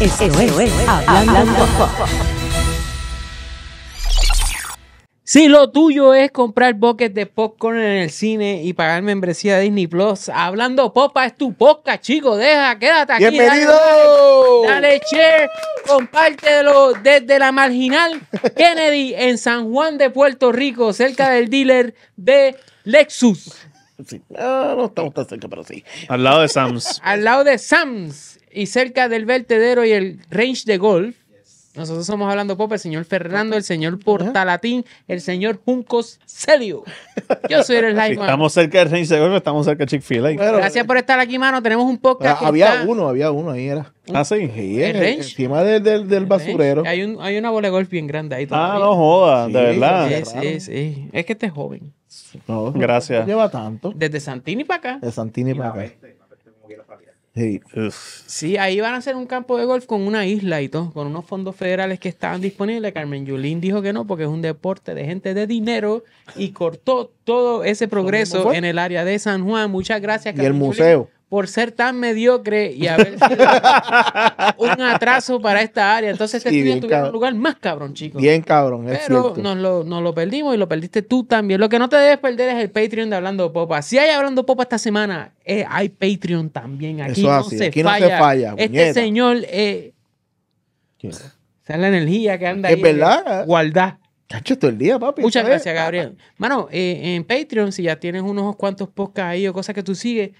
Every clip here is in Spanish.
es, Si lo tuyo es comprar buckets de popcorn en el cine y pagar membresía de Disney Plus, Hablando Popa es tu podcast, chico. Deja, quédate aquí. ¡Bienvenido! Dale, dale share, compártelo desde la marginal Kennedy en San Juan de Puerto Rico, cerca del dealer de Lexus. Sí. no estamos tan cerca, pero sí. Al lado de Sams. Al lado de Sams y cerca del vertedero y el range de golf. Nosotros estamos hablando pop, el señor Fernando, el señor Portalatín, el señor Juncos Celio. Yo soy el live estamos cerca del range de golf, estamos cerca de Chick-fil-A. Gracias por estar aquí, mano. Tenemos un podcast. Había uno, había uno ahí, era. Ah, el, range. Encima del, del, basurero. Hay, un, hay una bola de golf bien grande ahí. Ah, no joda, de verdad. Sí, sí, sí. Es que este es joven. Gracias. lleva tanto. Desde Santini para acá. De Santini para acá. Sí. ahí van a hacer un campo de golf con una isla y todo, con unos fondos federales que estaban disponibles. Carmen Yulín dijo que no, porque es un deporte de gente de dinero y cortó todo ese progreso en el área de San Juan. Muchas gracias, Carmen. Y el museo por ser tan mediocre y haber sido un atraso para esta área. Entonces este estudio tuviera un lugar más cabrón, chicos. Bien cabrón, es Pero Nos, lo, nos lo perdimos y lo perdiste tú también. Lo que no te debes perder es el Patreon de Hablando Popa. Si hay Hablando Popa esta semana, eh, hay Patreon también. Aquí, Eso no, Se falla. no se falla. Este señor... Eh, esa es la energía que anda ahí. Es verdad. Eh, Guardar. todo el día, papi. Muchas gracias, Gabriel. Mano, eh, en Patreon, si ya tienes unos cuantos podcasts ahí o cosas que tú sigues,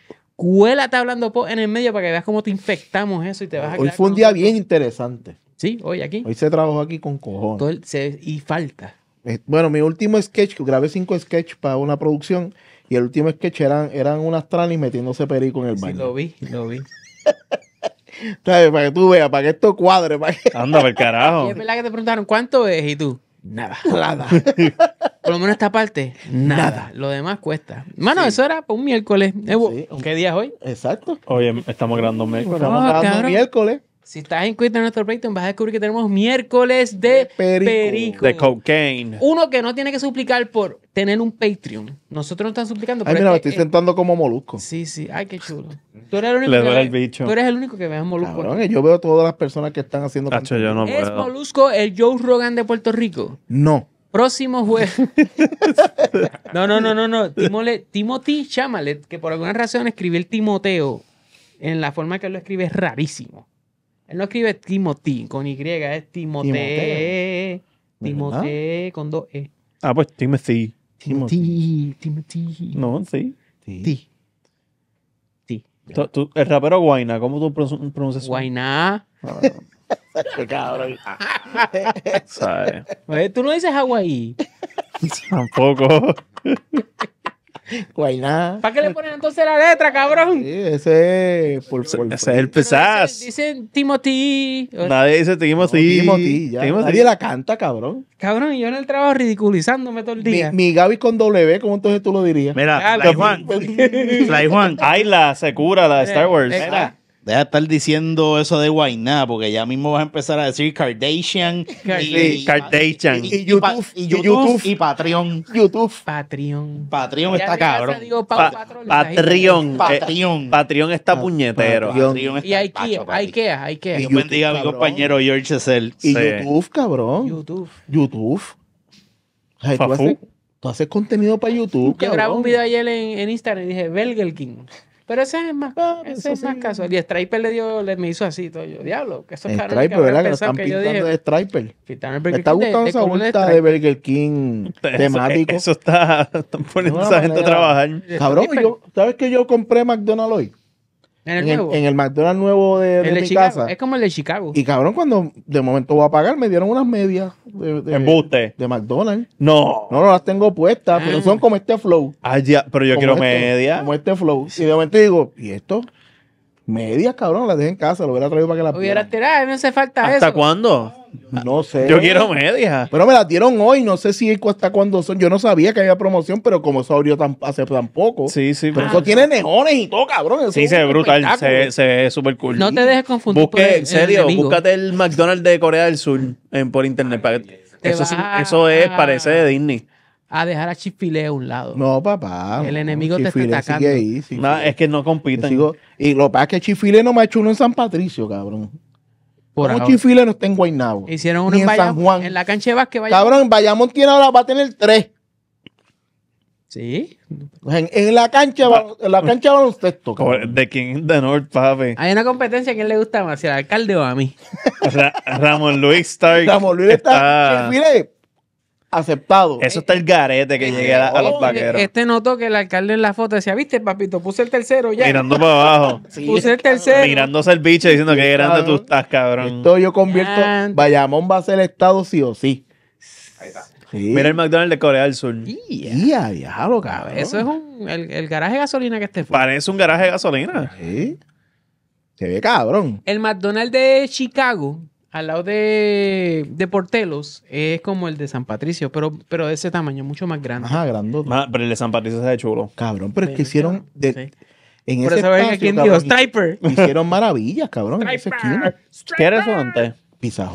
está hablando en el medio para que veas cómo te infectamos eso y te vas a Hoy fue un día bien interesante. Sí, hoy aquí. Hoy se trabajó aquí con cojones. y falta. Eh, bueno, mi último sketch, grabé cinco sketches para una producción y el último sketch eran, eran unas tranis metiéndose perico en el baño. Sí, lo vi, lo vi. Para que tú veas, para que esto cuadre. Anda, carajo. es verdad que te preguntaron cuánto es y tú. Nada. Nada. Por lo menos esta parte, nada. Lo demás cuesta. Mano, eso era un miércoles. ¿Qué día es hoy? Exacto. hoy estamos grabando un miércoles. Ah, si estás en Twitter en nuestro Patreon, vas a descubrir que tenemos miércoles de, perico. De cocaine. Uno que no tiene que suplicar por tener un Patreon. Nosotros no estamos suplicando. Ay, mira, me estoy eh, sentando como molusco. Sí, sí. Ay, qué chulo. Tú eres el único, que, el Tú que molusco. yo veo todas las personas que están haciendo. ¿Es molusco el Joe Rogan de Puerto Rico? No. Próximo jueves. no, no, no, no, no. Timothy Chamalet, que por alguna razón escribió el Timoteo en la forma que lo escribe es rarísimo. Él no escribe Timothy con Y, es Timote Timote con dos E. Ah, pues Timothy. Timothy, Timothy. No, sí. Ti. Ti. El rapero Guayna, ¿cómo tú pronuncias? Guayna. Ah. cabrón. ¿Sabes? Pues, tú no dices Hawaii Tampoco. Guainá. ¿Para qué le ponen entonces la letra, cabrón? Sí, ese es. Por, el pesaz. Dicen, dicen, Timothy. Nadie dice Timothy. Timothy, Nadie la canta, cabrón. Cabrón, y yo en el trabajo ridiculizándome todo el día. Mi, Gaby con W, ¿cómo entonces tú lo dirías? Mira, ah, pues, pues, Fly Juan. Fly Juan. Ay, la se la de eh, Star Wars. Eh, Mira. Deja de estar diciendo eso de Guainá, porque ya mismo vas a empezar a decir Kardashian. y, Kardashian. Y, YouTube, y, y Patreon. YouTube. Eh, Patreon. Patreon está cabrón. Ah, Patreon. Patreon. Patreon está puñetero. y Ikea, Ikea, Ikea. Dios bendiga a mi compañero George Cell. Y YouTube, cabrón. YouTube. YouTube. ¿tú, haces, contenido para YouTube. Yo grabé un video ayer en, en Instagram y dije, Belger King. Pero ese es más, ah, pues ese es más caso Y Striper le dio, le, me hizo así todo. Yo, diablo, que eso es caro. ¿verdad? Que lo están pintando de Striper. Me está gustando esa vuelta de, de Burger King temático. Eso, está, están poniendo a esa gente a trabajar. Cabrón, yo, ¿sabes que yo compré McDonald's hoy? ¿En el, nuevo? McDonald's nuevo de, Chicago. casa. Es como el de Chicago. Y cabrón, cuando de momento voy a pagar, me dieron unas medias de, de, de McDonald's. No. No, no las tengo puestas, pero ah. son como este flow. Ah, ya, pero yo quiero este, medias. Como este flow. Y de momento digo, ¿y esto? Medias, cabrón, las dejé en casa, lo hubiera traído para que la Hubiera tirado, no hace falta ¿Hasta eso. ¿Hasta cuándo? No sé. Yo quiero medias. Pero me las dieron hoy, no sé si hasta cuándo son. Yo no sabía que había promoción, pero como eso abrió tan, hace poco. Sí, sí. Pero eso ah. tiene nejones y todo, cabrón. sí, se ve brutal, se, ve súper cool. No te dejes confundir. Busque, en serio, búscate el McDonald's de Corea del Sur en, por internet. eso, eso es, parece de Disney a dejar a Chifile a un lado. No, papá. El enemigo te está atacando. No, es que no compitan. y lo que pasa es que Chifile no me ha chulo uno en San Patricio, cabrón. Por un Chifile no está en Guaynabo. Hicieron uno en, San Juan. En la cancha de básquet. vaya. Cabrón, en Bayamón tiene ahora, va a tener tres. Sí. En, la cancha, en la cancha de cabrón. De King de North, papi. Hay una competencia, ¿a él le gusta más? ¿Si al alcalde o a mí? Ramón Luis Stark. Ramón Luis está... está... Chifile, aceptado. Eso está el garete que eh, llegué a, los vaqueros. Este notó que el alcalde en la foto decía, viste, papito, puse el tercero ya. Mirando para abajo. puse el tercero. Mirándose el bicho diciendo que grande tú estás, cabrón. Esto yo convierto. Bayamón va a ser estado sí o sí. Ahí está. Mira el McDonald's de Corea del Sur. Ya, diablo, cabrón. Eso es un, el, garaje de gasolina que este fue. Parece un garaje de gasolina. Sí. Se ve cabrón. El McDonald's de Chicago al lado de, de, Portelos es como el de San Patricio, pero, pero de ese tamaño, mucho más grande. Ajá, grandote. pero el de San Patricio es de chulo. Cabrón, pero es que hicieron. De, En ese espacio, quién Hicieron maravillas, cabrón. Striper, en ¿Qué era eso antes? Pizza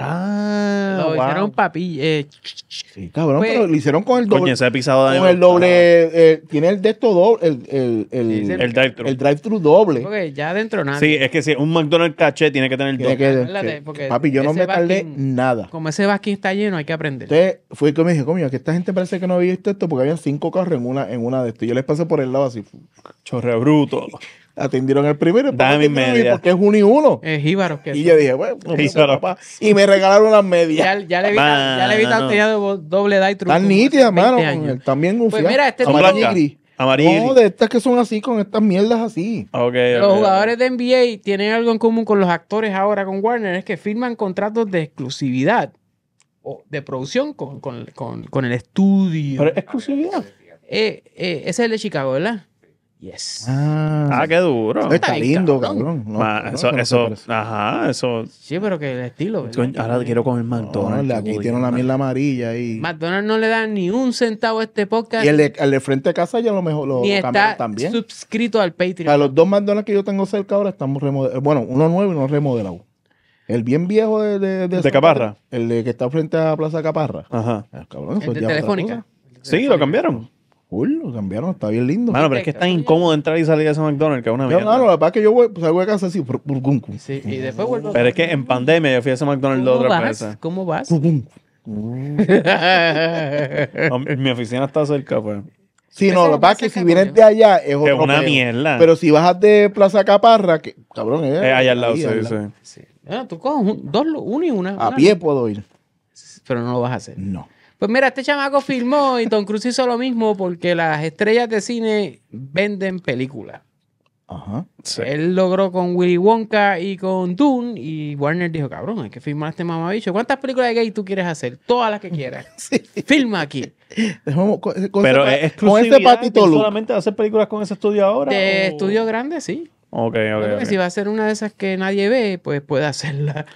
Ah, lo hicieron papi. Eh, sí, cabrón, pues, pero lo hicieron con el doble. Coño, ese pisado con el doble. Eh, tiene el de esto doble. El, el, el, el drive-thru. El drive-thru doble. Porque ya adentro nada. Sí, es que si un McDonald's caché tiene que tener el doble. papi, yo no me tardé nada. Como ese basquín está lleno, hay que aprender. Usted fue que me dije, coño, que esta gente parece que no había visto esto porque había cinco carros en una, en una de esto. Yo les pasé por el lado así. Chorre bruto. atendieron el primero. Porque es uno y uno. Es eh, y yo dije, bueno, pues, Y me regalaron las medias. Ya, le vi, ya le vi doble edad y truco. Tan nítidas, mano. También un Pues mira, este No, de estas que son así, con estas mierdas así. los jugadores de NBA tienen algo en común con los actores ahora con Warner, es que firman contratos de exclusividad o de producción con, con, con, el estudio. Pero exclusividad. Eh, eh, ese es el de Chicago, ¿verdad? Yes. Ah. ah, qué duro. Está, lindo, cabrón. Ah, eso, ajá, eso. Sí, pero que el estilo. ahora quiero comer McDonald's. aquí tiene la mierda amarilla y. McDonald's no le da ni un centavo a este podcast. Y el de, el de frente a casa ya lo mejor lo está también. suscrito al Patreon. A los dos McDonald's que yo tengo cerca ahora estamos remodelados. Bueno, uno nuevo y uno remodelado. El bien viejo de. ¿De, Caparra? El de que está frente a Plaza Caparra. Ajá. Ah, cabrón, de Telefónica. Sí, lo cambiaron. Uy, lo cambiaron, está bien lindo. Bueno, pero es que es tan incómodo entrar y salir de ese McDonald's que una vez. No, no, la verdad es que yo voy, pues, salgo de casa así. sí, y después vuelvo. Pero es que en pandemia yo fui a ese McDonald's dos otra vez ¿Cómo vas? Mi oficina está cerca, pues. Sí, no, la verdad es que si vienes de allá es, es una mierda. Pero si bajas de Plaza Caparra, que cabrón, es, Es allá al lado, ahí, sí, sí. tú coges dos, uno y una. A pie puedo ir. Pero no lo vas a hacer. No. Pues mira, este chamaco filmó y Don Cruz hizo lo mismo porque las estrellas de cine venden películas. Ajá. Él logró con Willy Wonka y con Dune y Warner dijo, cabrón, hay que filmar a este mamabicho. ¿Cuántas películas de gay tú quieres hacer? Todas las que quieras. Sí. Filma aquí. Pero con este patito solamente hacer películas con ese estudio ahora? De estudio grande, sí. Ok, ok. Si va a ser una de esas que nadie ve, pues puede hacerla.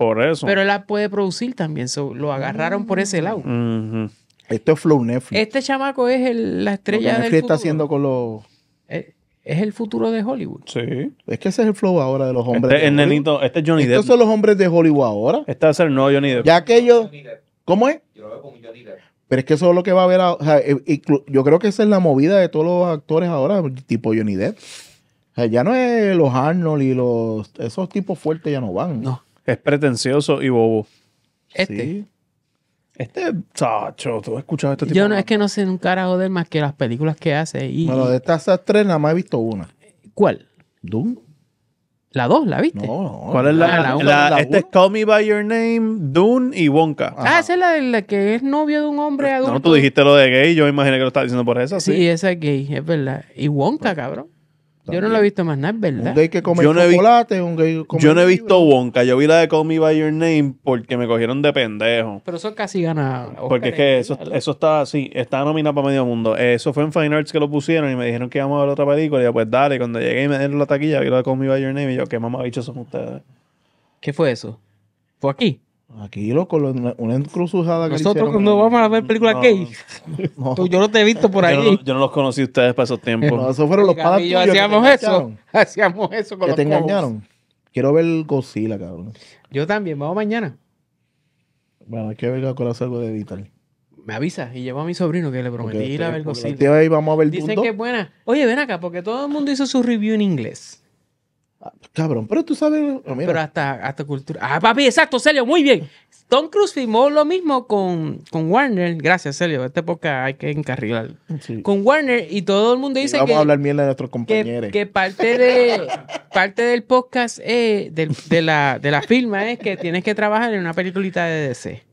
Por eso. Pero él la puede producir también. lo mm. agarraron por ese lado. Este Esto es Flow Netflix. Este chamaco es la estrella del futuro. está haciendo con los... Eh, es el futuro de Hollywood. Sí. Es que ese es el flow ahora de los este hombres. Este, de nenito, este es Johnny Depp. Estos son los hombres de Hollywood ahora. Este ser el nuevo Johnny Depp. Ya que ¿Cómo es? Yo lo veo con Johnny Depp. Pero es que eso es lo que va a haber. Eh, yo creo que esa es la movida de todos los actores ahora, tipo Johnny Depp. ya no es los Arnold y los. Esos tipos fuertes ya no van. No. Es pretencioso y bobo. Este. Este, chacho, tú has escuchado este tipo. Yo no, es que no sé un carajo de él más que las películas que hace. Y, bueno, de estas tres nada más he visto una. ¿Cuál? Doom. La dos? ¿la viste? No, no. ¿Cuál es la, ah, una? Este es Call Me By Your Name, Dune y Wonka. Ah, ah esa es la, que es novio de un hombre adulto. No, tú dijiste lo de gay, yo imaginé que lo estabas diciendo por eso, sí. Sí, esa es gay, es verdad. Y Wonka, cabrón. Yo no lo he visto más nada, ¿verdad? yo no chocolate, Yo no he visto Wonka, yo vi la de Call Me By Your Name porque me cogieron de pendejo. Pero eso casi gana Porque es que eso, eso está, sí, está nominado para medio mundo. Eh, eso fue en Fine Arts que lo pusieron y me dijeron que íbamos a ver otra película. Y yo, pues dale, cuando llegué y me dieron la taquilla, vi la de Call Me By Your Name y yo, qué mamá bichos son ustedes. ¿Qué fue eso? ¿Fue aquí? Aquí, loco, una encruzujada que Nosotros cuando vamos a ver películas no, gay, yo no te he visto por ahí. Yo no, los conocí ustedes para esos tiempos. no, esos fueron los padres tuyos hacíamos eso. Hacíamos eso con que te engañaron. Quiero ver Godzilla, cabrón. Yo también, vamos mañana. Bueno, hay que ver con algo de Vital. Me avisa y llevo a mi sobrino que le prometí ir a ver Godzilla. Dicen que es buena. Oye, ven acá, porque todo el mundo hizo su review en inglés. Cabrón, pero tú sabes. Ah, pero hasta, hasta cultura. Ah, papi, exacto, Celio, muy bien. Tom Cruise filmó lo mismo con, Warner. Gracias, Celio. Esta época hay que encarrilar. Con Warner y todo el mundo dice que. Vamos a hablar mierda de nuestros compañeros. Que, parte, de, parte del podcast eh, de, de, la, de la firma es que tienes que trabajar en una peliculita de DC.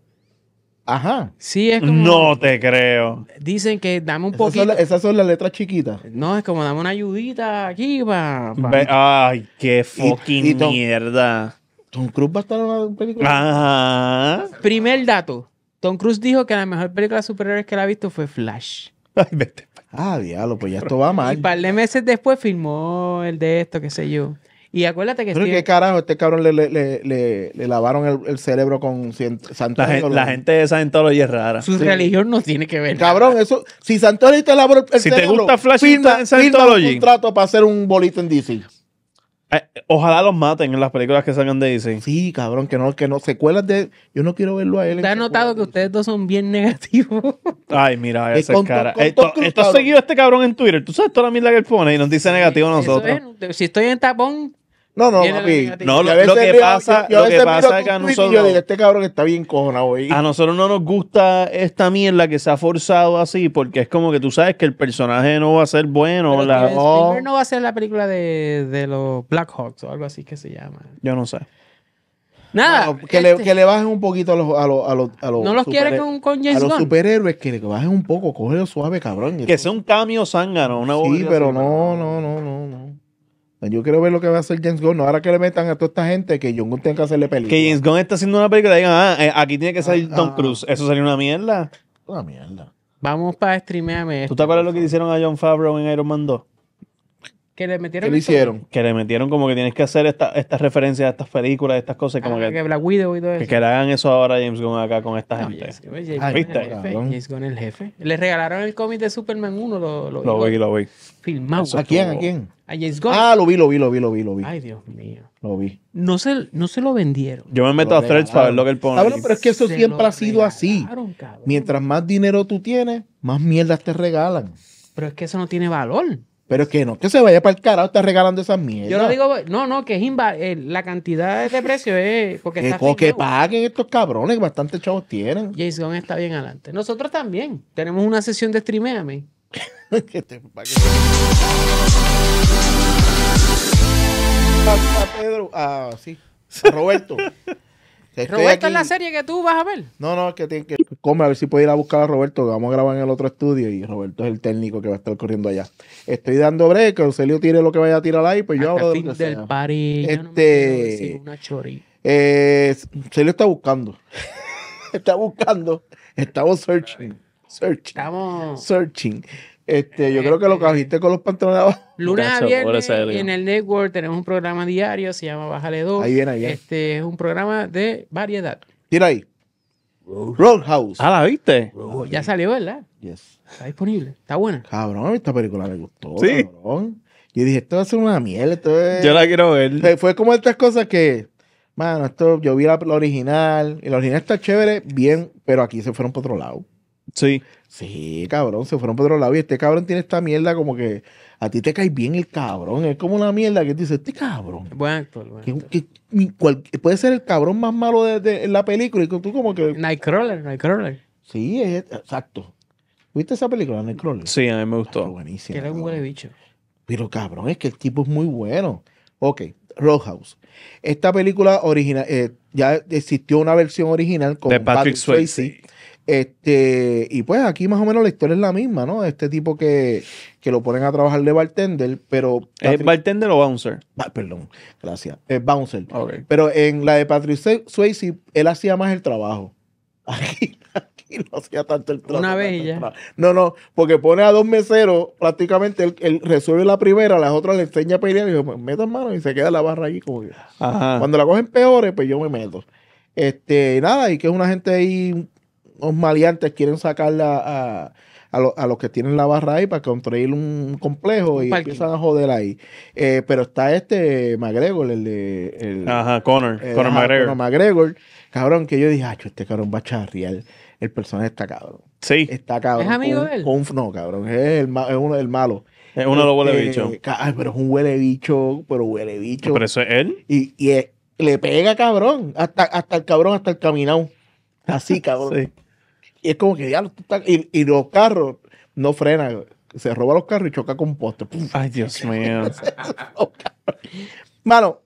Ajá. Sí, es como. No te creo. Dicen que dame un poquito. esas son las letras chiquitas. No, es como dame una ayudita aquí para. Ay, qué fucking mierda. Tom Cruise va a estar en una película. Ajá. Primer dato. Tom Cruise dijo que la mejor película de que él ha visto fue Flash. Ay, vete. Ah, diablo, pues ya esto va mal. Y un par de meses después filmó el de esto, qué sé yo. Y acuérdate que. Pero que ¿qué carajo? Este cabrón le, le, le, le lavaron el, el, cerebro con Santoro. La, gente de Santología es rara. Su religión no tiene que ver. Cabrón, eso. Si Santología te lavó el, si cerebro. Si te gusta Flash, firma, firma un contrato para hacer un bolito en DC. Ojalá los maten en las películas que salgan de DC. Sí, cabrón, que no, que no. Secuelas de. Yo no quiero verlo a él. Te has notado que ustedes dos son bien negativos. Ay, mira, esa cara. esto, seguido este cabrón en Twitter. Tú sabes toda la mierda que él pone y nos dice negativo a nosotros. si estoy en tapón, no, no, No, lo, que pasa, lo que pasa es que a nosotros. Yo este cabrón está bien A nosotros no nos gusta esta mierda que se ha forzado así, porque es como que tú sabes que el personaje no va a ser bueno. no va a ser la película de, los Black Hawks o algo así que se llama. Yo no sé. Nada. que, le, este que, le, bajen un poquito a los. A los, a los, no los quiere con, con A los superhéroes, que le bajen un poco, cógelo suave, cabrón. Que sea un cambio zángano, una Sí, pero no, no, no, no, no. Yo quiero ver lo que va a hacer James Gunn. ahora que le metan a toda esta gente que John Gunn tenga que hacerle películas Que James Gunn está haciendo una película y digan, ah, eh, aquí tiene que salir ah, Tom ah. Cruise. Eso sería una mierda. Una mierda. Vamos para streamearme. ¿Tú te acuerdas lo que hicieron a John Favreau en Iron Man 2? Que le metieron. le hicieron? Que le metieron como que tienes que hacer estas referencias a estas películas, estas cosas. Como ah, que, que Black y todo eso. Que, le hagan eso ahora a James Gunn acá con esta gente. ¿Viste? James Gunn el jefe. Le regalaron el cómic de Superman 1. Lo, vi, lo vi. Filmado. ¿A quién? ¿A quién? A James Gunn. Ah, lo vi, lo vi, lo vi, lo vi, lo vi. Ay, Dios mío. Lo vi. No se, no se lo vendieron. Yo me meto a Threads para ver lo que él pone. pero es que eso siempre ha sido así. Mientras más dinero tú tienes, más mierdas te regalan. Pero es que eso no tiene valor. Pero es que no, que se vaya para el carajo, está regalando esas mierdas. Yo no digo, no, no, que es eh, la cantidad de este precio es. Porque que, paguen estos cabrones, que bastante chavos tienen. Jason está bien adelante. Nosotros también. Tenemos una sesión de streameame. que a, ah, ah, Pedro, ah, Roberto. Roberto es la serie que tú vas a ver. No, no, es que tiene que comer. a ver si puede ir a buscar a Roberto, que vamos a grabar en el otro estudio y Roberto es el técnico que va a estar corriendo allá. Estoy dando break, que tiene lo que vaya a tirar ahí, pues yo hablo lo del Party, este, una Eh, está buscando. está buscando. Estamos searching. Searching. Estamos searching. Este, yo creo que lo este, cogiste con los pantalones abajo. Lunes a viernes en el network tenemos un programa diario, se llama Bájale 2. Ahí viene, ahí viene. Este es un programa de variedad. Tira ahí. Roadhouse. Ah, ¿la viste? Oh, ya salió, ¿verdad? Yes. Está disponible. Está buena. Cabrón, esta película me gustó. Sí. Cabrón. Yo dije, esto va a ser una miel. Esto es... Yo la quiero ver. Fue, como estas cosas que, mano, esto, yo vi la, original. Y la original está chévere, bien, pero aquí se fueron por otro lado. Sí. Sí, cabrón, se fueron Pedro otro este cabrón tiene esta mierda como que a ti te cae bien el cabrón. Es como una mierda que te dice, este cabrón. Buen actor, Que, puede ser el cabrón más malo de, la película. Y tú como que... Nightcrawler, Nightcrawler. Sí, exacto. ¿Viste esa película, Nightcrawler? Sí, a mí me gustó. buenísimo. era un buen bicho. Pero cabrón, es que el tipo es muy bueno. Ok, Roadhouse. Esta película original, eh, ya existió una versión original con de Patrick, Swayze. Swayze este, y pues aquí más o menos la historia es la misma, ¿no? Este tipo que, que lo ponen a trabajar de bartender, pero... ¿Es bartender o bouncer? Ah, perdón, gracias. Es bouncer. Pero en la de Patrick Swayze, él hacía más el trabajo. Aquí, no hacía tanto el trabajo. Una vez ya. No, no, porque pone a dos meseros, prácticamente él, resuelve la primera, las otras le enseña a pelear y dice, pues, metan mano y se queda la barra ahí. como que... Cuando la cogen peores, pues yo me meto. Este, nada, y que es una gente ahí los maleantes quieren sacarla a, los que tienen la barra ahí para construir un complejo y empiezan a joder ahí. Eh, pero está este McGregor, el de. El, ajá, Connor. Eh, McGregor. Cabrón, que yo dije, ah, este cabrón va a charriar El personaje está cabrón. Sí. Está cabrón. Es amigo de él. no, cabrón. Es el, es uno, del malo. Es uno de los huele eh, pero es un huele bicho, pero huele bicho. Pero eso es él. Y, le pega cabrón. Hasta, hasta el cabrón, hasta el caminado. Así, cabrón. sí. Y es como que ya y, los carros no frenan. Se roba los carros y choca con un poste. Ay, Dios mío. Mano,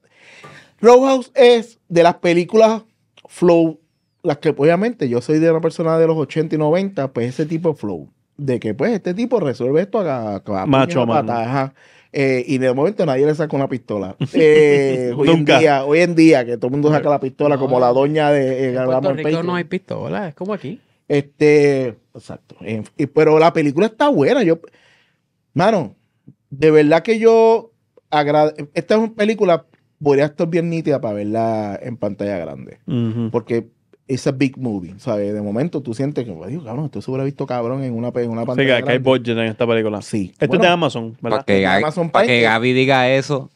Roadhouse es de las películas flow, las que obviamente yo soy de una persona de los 80 y 90, pues ese tipo flow. De que pues este tipo resuelve esto a, Macho a macho eh, y de momento nadie le saca una pistola. Eh, hoy en día, hoy en día que todo el mundo saca la pistola como la doña de eh, no hay pistola, es como aquí. Este, exacto. Eh, pero la película está buena. Yo, mano, de verdad que yo Esta es una película, podría estar bien nítida para verla en pantalla grande. Porque es a big movie, ¿sabes? De momento tú sientes que, cabrón, esto se hubiera visto cabrón en una, en una pantalla. Sí, que, hay budget en esta película. Sí. Esto es de Amazon, ¿verdad? Para que, Amazon para que Gaby diga eso.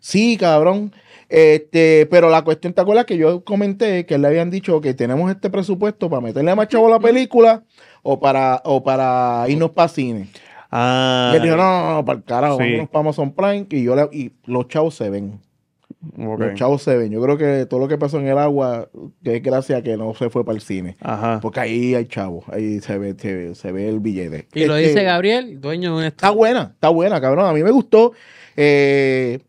Sí, cabrón. Este, pero la cuestión, ¿te acuerdas que yo comenté que le habían dicho que tenemos este presupuesto para meterle a más chavo la película o para, o para irnos para cine? Ah. Y dijo, no, no, para el carajo, sí. para Amazon Prime y, yo y los chavos se ven. Los chavos se ven. Yo creo que todo lo que pasó en el agua, que es gracias a que no se fue para el cine. Ajá. Porque ahí hay chavos, ahí se ve, se ve, el billete. Y lo este dice Gabriel, dueño de un Está buena, está buena, cabrón. A mí me gustó. Eh,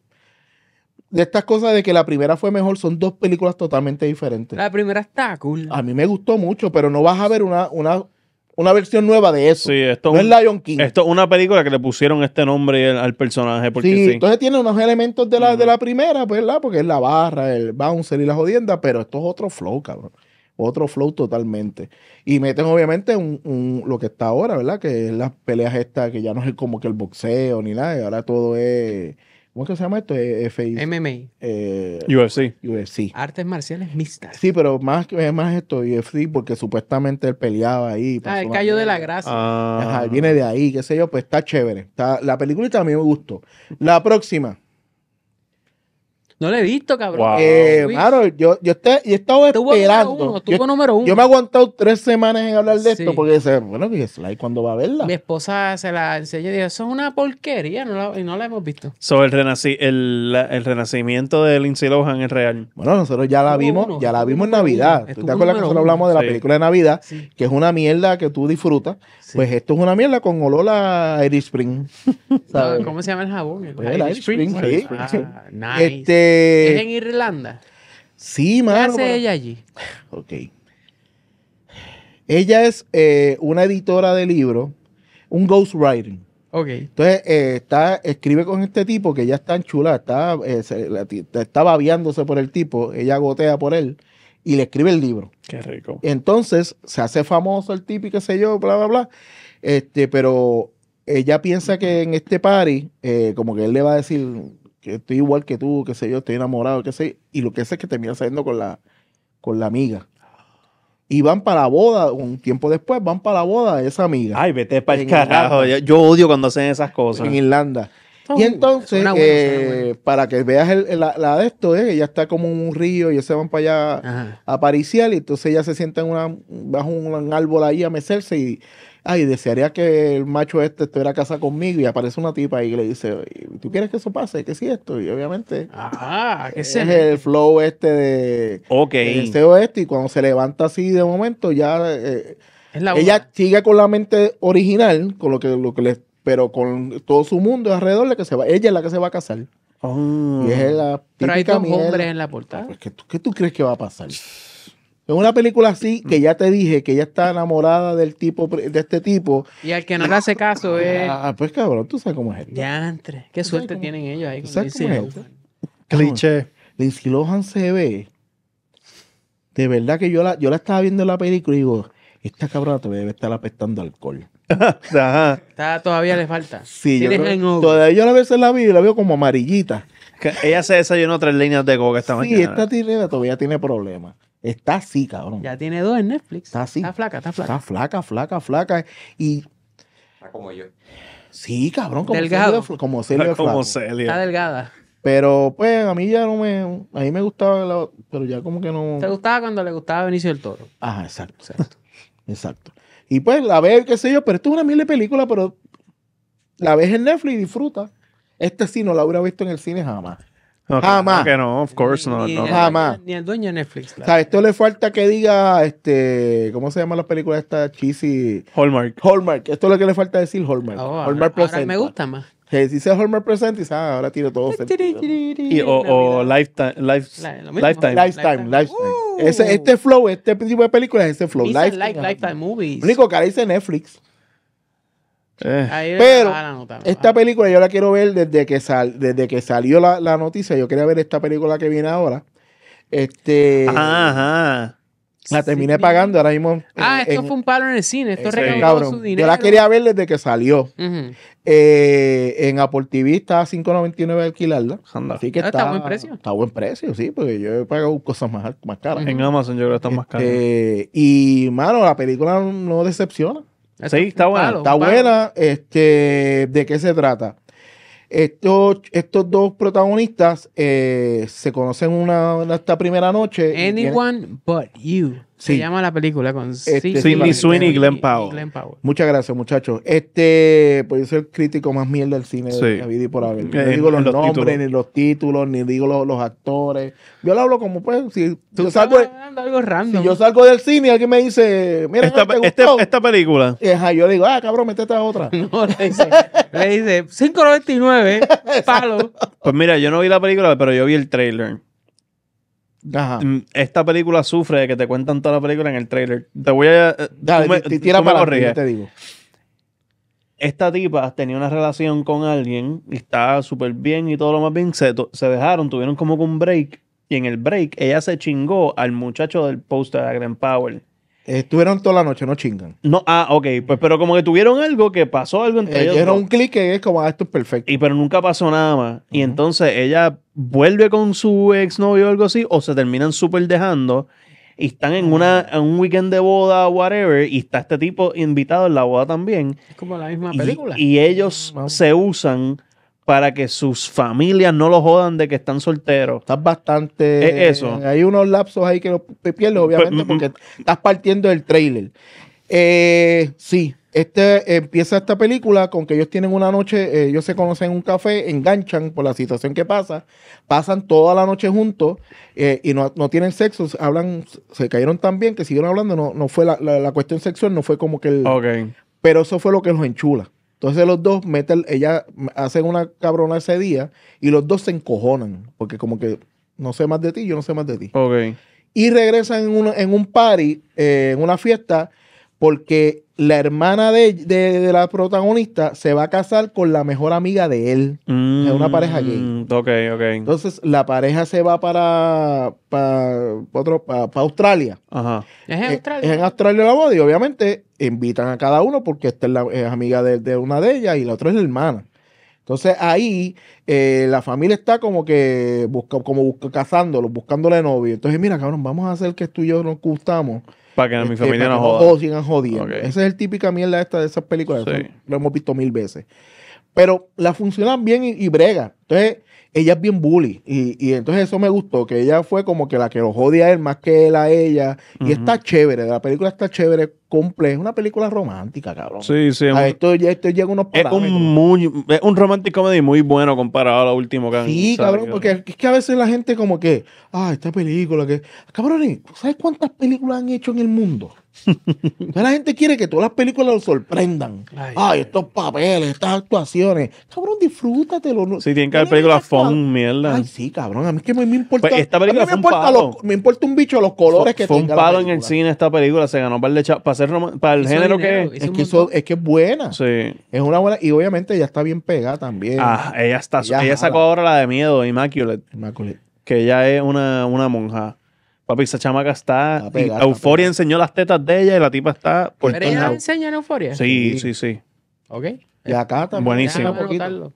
de estas cosas de que la primera fue mejor son dos películas totalmente diferentes. La primera está cool. A mí me gustó mucho, pero no vas a ver una, una, versión nueva de eso. Sí, esto no es Lion King. Esto es una película que le pusieron este nombre al, personaje. Porque sí, entonces tiene unos elementos de la, de la primera, pues, ¿verdad? Porque es la barra, el bouncer y la jodienda, pero esto es otro flow, cabrón. Otro flow totalmente. Y meten obviamente un, lo que está ahora, ¿verdad? Que es las peleas estas, que ya no es como que el boxeo ni nada, ahora todo es ¿Cómo es que se llama esto? Eh, eh, FI. MMA. Eh, UFC. UFC. Artes marciales mixtas. Sí, pero más, que más esto, UFC, porque supuestamente él peleaba ahí. Ah, el callo de la grasa. Ah. viene de ahí, qué sé yo, pues está chévere. Está, la película también me gustó. La próxima. No lo he visto, cabrón. claro, eh, yo, yo, yo, he esperando. yo, número Yo me he aguantado tres semanas en hablar de esto porque, bueno, que Sly, cuando va a verla? Mi esposa se la enseña y dijo, eso es una porquería y no la hemos visto. Sobre el, renaci el, el, renacimiento de Lindsay Lohan en real. Bueno, nosotros ya la vimos, ya la vimos en Navidad. ¿Tú te acuerdas que nosotros hablamos de la película de Navidad? Que es una mierda que tú disfrutas. Pues esto es una mierda con olor a airy Spring. Ah, ¿Cómo se llama el jabón? El, pues Spring. Spring. Ah, este eh, ¿Es en Irlanda? Sí, mano. ¿Qué hace ella allí? Ok. Ella es eh, una editora de libros, un ghostwriting. Ok. Entonces, eh, está, escribe con este tipo que ya está chula, está, está babiándose por el tipo, ella gotea por él y le escribe el libro. Qué rico. Entonces, se hace famoso el tipo y qué sé yo, bla, bla, bla. Este, pero ella piensa que en este party, como que él le va a decir, que estoy igual que tú, qué sé yo, estoy enamorado, qué sé, y lo que es es que termina saliendo con la, con la amiga. Y van para la boda, un tiempo después van para la boda de esa amiga. Ay, vete para el carajo. Yo, odio cuando hacen esas cosas. En Irlanda. y entonces, eh, para que veas la, de esto, eh, ella está como un río y ellos se van para allá a pariciar y entonces ella se sienta una, bajo un, un árbol ahí a mecerse y ay, desearía que el macho este estuviera a casa conmigo y aparece una tipa y le dice, ¿tú quieres que eso pase? Que sí esto? Y obviamente Ajá, ah, ¿qué es el flow este de okay. deseo este y cuando se levanta así de momento ya eh, ella sigue con la mente original, con lo que, lo que le, pero con todo su mundo alrededor de que se va, ella es la que se va a casar. Ah. Y es la Pero hay dos hombres en la portada. Ah, pues, ¿Qué, ¿Qué tú crees que va a pasar? Es una película así mm. que ya te dije que ella está enamorada del tipo de este tipo. Y al que no le hace caso es. Ah, pues cabrón, tú sabes cómo es él. Qué suerte tienen ellos ahí. Con Cliché. Lindsay Lohan se ve. De verdad que yo la, yo la estaba viendo en la película y digo, esta cabrona todavía debe estar apestando alcohol. todavía le falta. Sí, yo todavía yo la veo en la vida y la veo como amarillita. Que ella se desayunó tres líneas de coca esta sí, mañana. Sí, esta tirera todavía tiene problemas. Está así, cabrón. Ya tiene dos en Netflix. Está así. Está flaca, está flaca. Está flaca, flaca, flaca. Y. Está como yo. Sí, cabrón, como Celia, como Celia Como Celia. Está delgada. Pero pues a mí ya no me. A mí me gustaba, pero ya como que no. Te gustaba cuando le gustaba Benicio del Toro. ah exacto. Exacto. exacto. Y pues la ves, qué sé yo, pero esto es una mil película, pero la ves en Netflix y disfruta. Este sí no la hubiera visto en el cine jamás. Jamás. Ah, que no, of course, no, ni, Jamás. Ni el dueño de Netflix. O sea, esto le falta que diga, este, ¿cómo se llama la película esta cheesy? Hallmark. Hallmark. Esto es lo que le falta decir Hallmark. Oh, Hallmark present. me gusta más. Que dice Hallmark Present y ahora tiro todo Y, o, Lifetime. lifetime. Lifetime. Uh. Ese, este flow, este tipo de películas es ese flow. Lifetime. movies. Lo único que ahora dice Netflix. Eh, pero esta película yo la quiero ver desde que, desde que salió la, la, noticia. Yo quería ver esta película que viene ahora. Este. Ajá. La terminé pagando ahora mismo. Ah, esto fue un palo en el cine. Esto recaudó su dinero. Yo la quería ver desde que salió. Eh, en Aportivista 5.99 alquilarla. Así que ah, está, buen precio. Está buen precio, sí, porque yo he pagado cosas más, más caras. En Amazon yo creo que está más caro. Este, y, mano, la película no decepciona sí, está buena. está buena. Este, ¿De qué se trata? Estos, estos dos protagonistas eh, se conocen una, esta primera noche. Anyone but you. Se llama la película con este, Sidney Sweeney y Glenn Powell. Muchas gracias, muchachos. Este, pues yo soy el crítico más mierda del cine de David y por haber. No eh, digo los, nombres, ni los títulos, ni digo los, actores. Yo lo hablo como pues, si Tú yo salgo algo Si yo salgo del cine y alguien me dice, mira, esta, este- película. Y, ajá, yo digo, ah, cabrón, mete esta otra. No, le dice, le dice 5.99, palo. Pues mira, yo no vi la película, pero yo vi el trailer. Mm, esta película sufre de que te cuentan toda la película en el trailer. Te voy a. Eh, tira para arriba, Esta tipa tenía una relación con alguien, y estaba súper bien y todo lo más bien. Se, dejaron, tuvieron como que un break. Y en el break, ella se chingó al muchacho del poster de Grand Power. Estuvieron toda la noche, no chingan. No, ah, ok. Pues, pero como que tuvieron algo que pasó algo entre eh, ellos. Era un clic que es como, ah, esto es perfecto. Y pero nunca pasó nada más. Y entonces ella vuelve con su exnovio o algo así, o se terminan súper dejando. Y están en, una, un weekend de boda, whatever, y está este tipo invitado en la boda también. Es como la misma película. Y, ellos se usan para que sus familias no lo jodan de que están solteros. Estás bastante. Es eso. Hay unos lapsos ahí que los pierdes, pues, obviamente, mm, porque mm. estás partiendo del trailer. Eh, sí, este, empieza esta película con que ellos tienen una noche, eh, ellos se conocen en un café, enganchan por la situación que pasa, pasan toda la noche juntos eh, y no, tienen sexo, hablan, se cayeron tan bien que siguieron hablando, no, no fue la, la, cuestión sexual, no fue como que el... Pero eso fue lo que los enchula. Entonces los dos meten, ella hacen una cabrona ese día y los dos se encojonan, porque como que no sé más de ti, yo no sé más de ti. Ok. Y regresan en un, en party, eh, en una fiesta, porque la hermana de, la protagonista se va a casar con la mejor amiga de él. es una pareja gay. Mm, ok, Entonces la pareja se va para, otro, para, Australia. Ajá. Es en eh, Australia. es en Australia la boda obviamente invitan a cada uno porque esta es, la, amiga de, una de ellas y la otra es la hermana. Entonces ahí eh, la familia está como que busca, como busca, buscándole novio. Entonces, mira, cabrón, vamos a hacer que tú y yo nos gustamos. Para que mi este, familia no joda. o sigan jodiendo. Esa es el típica mierda esta de esas películas. Lo hemos visto mil veces. Pero la funcionan bien y brega. Entonces, ella es bien bully. Y, y, entonces eso me gustó, que ella fue como que la que lo jodía a él más que él a ella. Y está chévere, la película está chévere, compleja. Es una película romántica, cabrón. Sí, sí. A esto, llega unos Es un, muy, es un romantic comedy muy bueno comparado a lo último que han Sí, cabrón, porque es que a veces la gente como que, ah, esta película que... cabrón ¿sabes cuántas películas han hecho en el mundo? la gente quiere que todas las películas lo sorprendan. Ay, estos papeles, estas actuaciones. Cabrón, disfrútatelo. si Sí, tienen que haber películas fun, mierda. Ay, sí, cabrón. A mí que me, importa. Pues esta película me, importa un me importa un bicho los colores que que Fue un palo en el cine esta película. Se ganó para el, para el género que es. Es que, es buena. Sí. Es una buena. Y obviamente ella está bien pegada también. Ah, ella está. Ella, sacó ahora la de miedo, Immaculate. Que ella es una, una monja. Papi, esa chamaca está. Euforia enseñó las tetas de ella y la tipa está. ¿Pero ella enseña en Euforia? Sí, sí, sí. Ok. Y acá también. Buenísimo.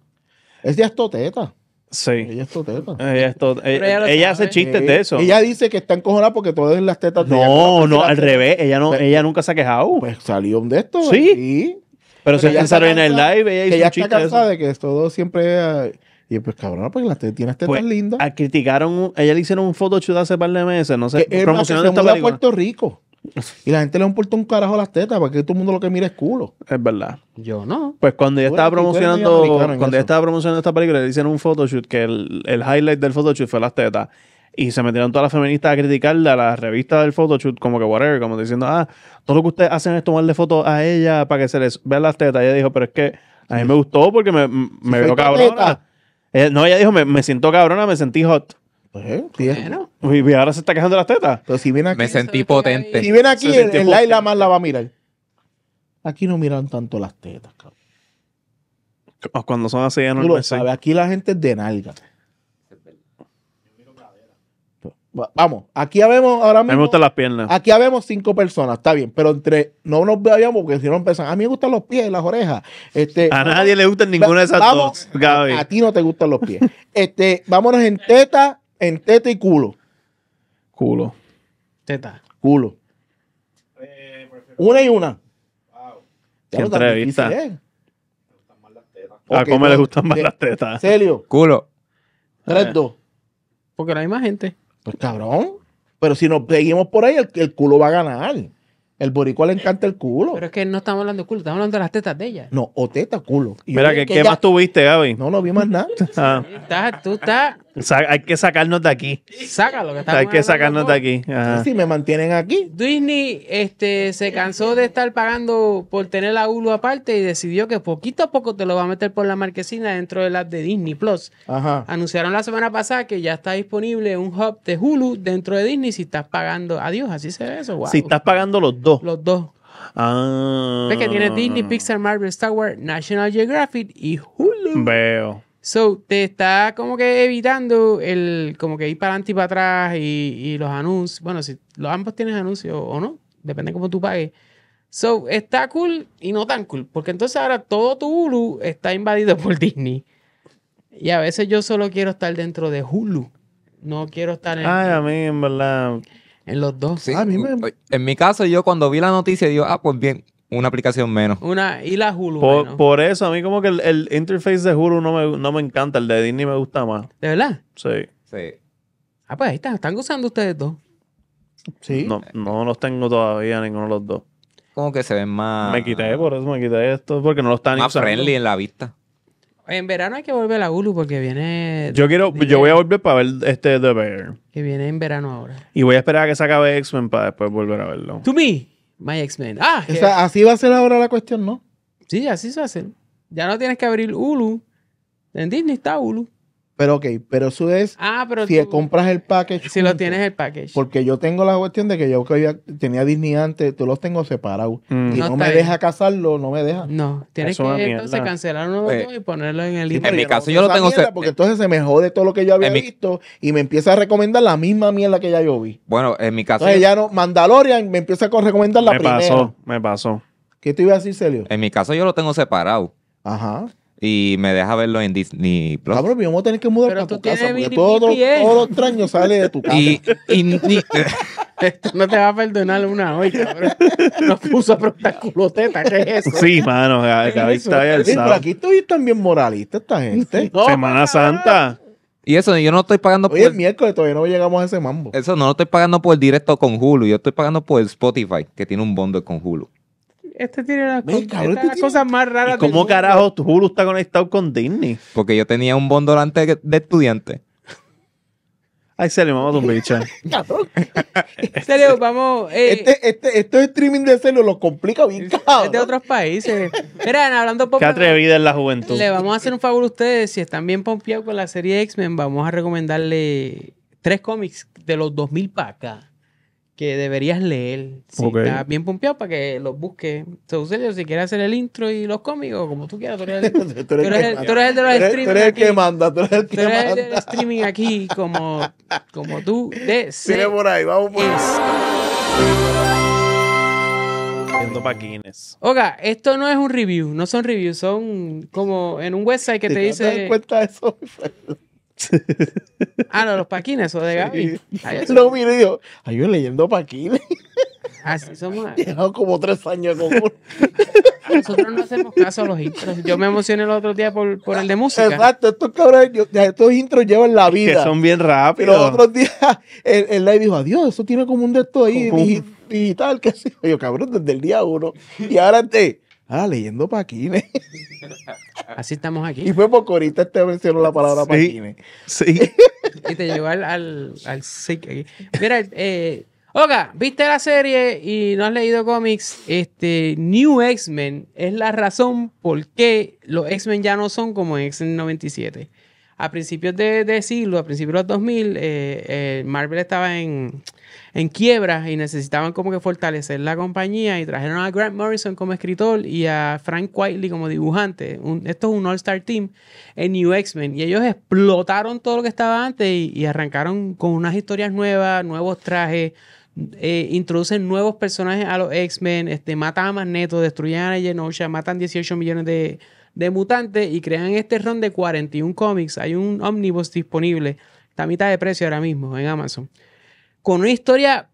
Es de astoteta. Sí. Ella es toteta. Ella, es ella, hace chistes de eso. Ella dice que está encojonada porque todas las tetas de No, ella no, al revés. Ella, no, pues, ella nunca se ha quejado. Pues salió de esto. Sí. Pero, se pensaron en el live. Ella hizo que ella está cansada de, de que todo siempre. Y pues cabrón, porque la tiene tetas pues, lindas. A criticaron, ella le hicieron un photoshoot hace par de meses, no sé, promocionando esta película. Puerto Rico. Y la gente le importado un carajo a las tetas, porque todo el mundo lo que mira es culo. Es verdad. Yo no. Pues cuando ella estaba promocionando, cuando ella estaba promocionando esta película, le hicieron un photoshoot que el, highlight del photoshoot fue las tetas. Y se metieron todas las feministas a criticarle a la revista del photoshoot, como que whatever, como diciendo, ah, todo lo que ustedes hacen es tomarle fotos a ella para que se les vean las tetas. Y ella dijo, pero es que a mí me gustó porque me, me cabrona. Eh, no, ella dijo, me, me siento cabrona, me sentí hot. Pues, eh, bueno. Y ahora se está quejando de las tetas. Me sentí potente. Si viene aquí, en el, Laila más la va a mirar. Aquí no miran tanto las tetas, cabrón. Cuando son así, ya no lo sé. aquí la gente es de nalga. Vamos, aquí habemos ahora mismo. me gustan las piernas. Aquí habemos cinco personas, está bien, pero entre no nos veíamos porque si no empiezan. A mí me gustan los pies y las orejas. Este, a nadie le gustan ninguna de esas dos, Gaby. A ti no te gustan los pies. Este, vámonos en teta, en teta y culo. Culo. Teta. Culo. una y una. Wow. Ya entrevista. ¿eh? ¿A cómo le gustan más las tetas? serio Culo. Tres, dos. Porque no hay más gente. Pues cabrón. Pero si nos seguimos por ahí, el, culo va a ganar. El boricua le encanta el culo. Pero es que no estamos hablando de culo, estamos hablando de las tetas de ella. No, o teta, culo. Mira, ¿qué, que ¿qué más tuviste, Gaby? No, no vi más nada. Ah. tú estás hay que sacarnos de aquí. Sácalo, que Hay que sacarnos de aquí. ¿Sí Si me mantienen aquí. Disney este, se cansó de estar pagando por tener la Hulu aparte y decidió que poquito a poco te lo va a meter por la marquesina dentro de app de Disney Plus. Ajá. Anunciaron la semana pasada que ya está disponible un hub de Hulu dentro de Disney si estás pagando. Adiós, así se ve eso. Si estás pagando los dos. Los dos. Ah. que tiene Disney, Pixar, Marvel, Star Wars, National Geographic y Hulu. Veo. So, te está como que evitando el como que ir para adelante y para atrás y, los anuncios. Bueno, si los ambos tienes anuncios o no, depende de cómo tú pagues. So, está cool y no tan cool, porque entonces ahora todo tu Hulu está invadido por Disney. Y a veces yo solo quiero estar dentro de Hulu. No quiero estar en. los dos. En mi caso, yo cuando vi la noticia, digo, ah, pues bien, una aplicación menos. Una, y la Hulu. Por, eso, a mí como que el, interface de Hulu no me, encanta, el de Disney me gusta más. ¿De verdad? Sí. Sí. Ah, pues ahí está, están usando ustedes dos. Sí. No, no los tengo todavía, ninguno de los dos. Como que se ven más. Me quité, por eso me quité esto, porque no lo están Más friendly en la vista. En verano hay que volver a Hulu porque viene. Yo quiero, yo voy a volver para ver este The Bear. Que viene en verano ahora. Y voy a esperar a que se acabe X-Men para después volver a verlo. To me. My X-Men. Ah, así va a ser ahora la cuestión, ¿no? Sí, así se va Ya no tienes que abrir Hulu. En Disney está Hulu. Pero ok, pero eso es ah, pero si compras el package. Si lo tienes el package. Porque yo tengo la cuestión de que yo que tenía Disney antes, tú los tengo separados. Mm. Y no, me deja casarlo, no me deja. No, tienes que entonces cancelar uno eh, y ponerlo en el libro. En mi caso yo lo tengo separado. Porque entonces se me jode todo lo que yo había visto y me empieza a recomendar la misma mierda que ya yo vi. Bueno, en mi caso. ya no, Mandalorian me empieza a recomendar la me Me pasó, me pasó. ¿Qué te iba a decir, Celio? En mi caso yo lo tengo separado. Ajá y me deja verlo en Disney Plus. Cabrón, yo vamos a tener que mudar para tu casa porque todo, todo extraño sale de tu casa. Esto no te va a perdonar una hoy, cabrón. Nos puso a culoteta, ¿qué es eso? Sí, mano, Aquí está aquí estoy también moralista esta gente. Semana Santa. Y eso, yo no estoy pagando por... por. es miércoles todavía no llegamos a ese mambo. Eso, no lo estoy pagando por el directo con Hulu. Yo estoy pagando por el Spotify, que tiene un bondo con Hulu este tiene las este cosa cosas más raras. ¿Cómo carajo tu Hulu está conectado con Disney? Porque yo tenía un bondo antes de estudiante. Ay, serio, vamos a un bicho. serio, vamos. Eh, este, este, este, streaming de celo lo complica bien, cabrón. Es de otros países. Miren, hablando poco. Qué atrevida es la juventud. Le vamos a hacer un favor a ustedes. Si están bien pompeados con la serie X-Men, vamos a recomendarle tres cómics de los 2000 para que deberías leer. Si bien pumpeado para que los busques. serio, si quieres hacer el intro y los cómicos, como tú quieras, tú eres el, tú tú eres el de los streaming. el que manda, tú eres el que manda. streaming aquí, como, como tú deseas. Sigue por ahí, vamos por ahí. paquines. Oiga, esto no es un review, no son reviews, son como en un website que te, te dice. ¿Te das cuenta de eso? ah, no, los paquines, o de Gaby. Sí. No, mire, dijo, ay, yo leyendo paquines. Así ah, somos. como tres años Nosotros no hacemos caso a los intros. Yo me emocioné el otro día por, por el de música. Exacto, estos cabrones, estos intros llevan la vida. Que son bien rápidos. Los otros días, el, live dijo, adiós, eso tiene como un de ahí digital, que así. Yo, cabrón, desde el día uno. Y ahora te Ah, leyendo paquines. Así estamos aquí. Y fue porque ahorita te este mencionó la palabra sí, Sí. y te llevó al, al, Mira, eh, Oga, viste la serie y no has leído cómics. Este, New X-Men es la razón por qué los X-Men ya no son como en X-Men 97. A principios de, siglo, a principios de los 2000, eh, eh, Marvel estaba en en quiebra y necesitaban como que fortalecer la compañía y trajeron a Grant Morrison como escritor y a Frank Whiteley como dibujante. esto es un All-Star Team en New X-Men y ellos explotaron todo lo que estaba antes y, arrancaron con unas historias nuevas, nuevos trajes. Eh, introducen nuevos personajes a los X-Men, este, matan a Magneto, destruyen a Genosha, matan 18 millones de, de mutantes y crean este ron de 41 cómics. Hay un omnibus disponible, está a mitad de precio ahora mismo en Amazon con una historia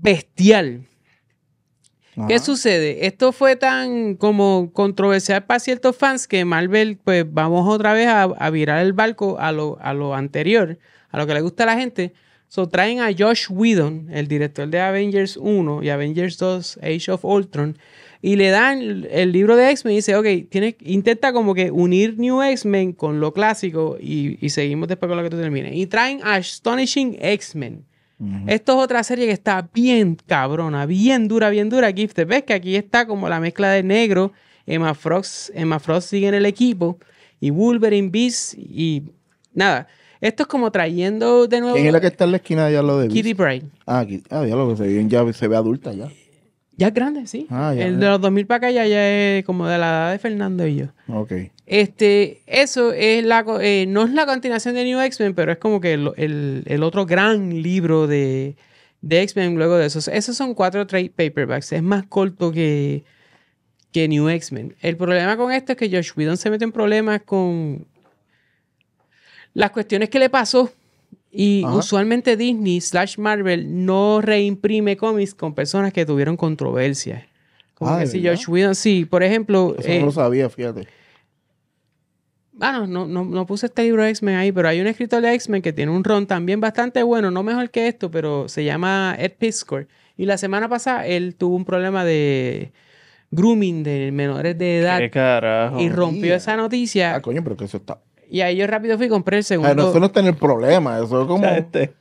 bestial. ¿Qué sucede? Esto fue tan como controversial para ciertos fans que Marvel, pues vamos otra vez a, virar el barco a lo, a lo, anterior, a lo que le gusta a la gente. So traen a Josh Whedon, el director de Avengers 1 y Avengers 2, Age of Ultron, y le dan el libro de X-Men y dice, ok, tiene, intenta como que unir New X-Men con lo clásico y, y, seguimos después con lo que tú termines. Y traen a Astonishing X-Men esto es otra serie que está bien cabrona, bien dura, bien dura. Gifted. Ves que aquí está como la mezcla de negro. Emma Frost, Emma Frost sigue en el equipo. Y Wolverine Beast. Y nada. Esto es como trayendo de nuevo. ¿Quién es la que está en la esquina lo de Kitty Pryde. Ah, ah, ya lo se ve, ya se ve adulta ya. Ya es grande, sí. Ah, el de los 2000 para acá ya, es como de la edad de Fernando y yo. Ok. Este, eso es la, eh, no es la continuación de New X-Men, pero es como que el, otro gran libro de, X-Men luego de esos. Esos son cuatro trade paperbacks. Es más corto que, que New X-Men. El problema con esto es que Josh Whedon se mete en problemas con las cuestiones que le pasó y usualmente Disney slash Marvel no reimprime cómics con personas que tuvieron controversias. Como ah, que si sí, por ejemplo. Eso no eh, lo sabía, fíjate. Bueno, ah, no, no, puse este libro de X-Men ahí, pero hay un escritor de X-Men que tiene un ron también bastante bueno, no mejor que esto, pero se llama Ed Piscor. Y la semana pasada él tuvo un problema de grooming de menores de edad. ¿Qué carajo? Y rompió esa noticia. Ah, coño, pero que eso está y ahí yo rápido fui y compré el ah, segundo. Pero eso no está en el problema, eso es como. este.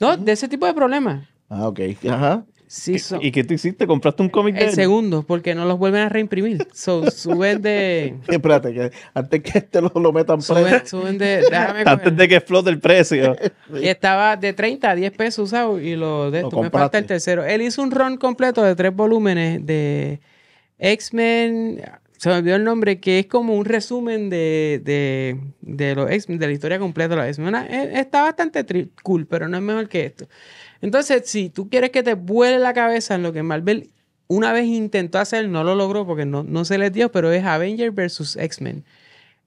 No, de ese tipo de problemas. Ah, ok. Ajá. Sí, ¿Y qué tú hiciste? ¿Compraste un cómic de El segundo, porque no los vuelven a reimprimir. So, suben de... Espérate, que antes que este lo, metan suben, suben de... Déjame antes de que explote el precio. Y estaba de 30 a 10 pesos usado y lo de esto. me falta el tercero. Él hizo un run completo de tres volúmenes de X-Men, se me olvidó el nombre, que es como un resumen de, los de la historia completa de los X-Men. E, está bastante cool, pero no es mejor que esto. Entonces, si tú quieres que te vuele la cabeza en lo que Marvel una vez intentó hacer, no lo logró porque no, no se les dio, pero es Avengers versus X-Men.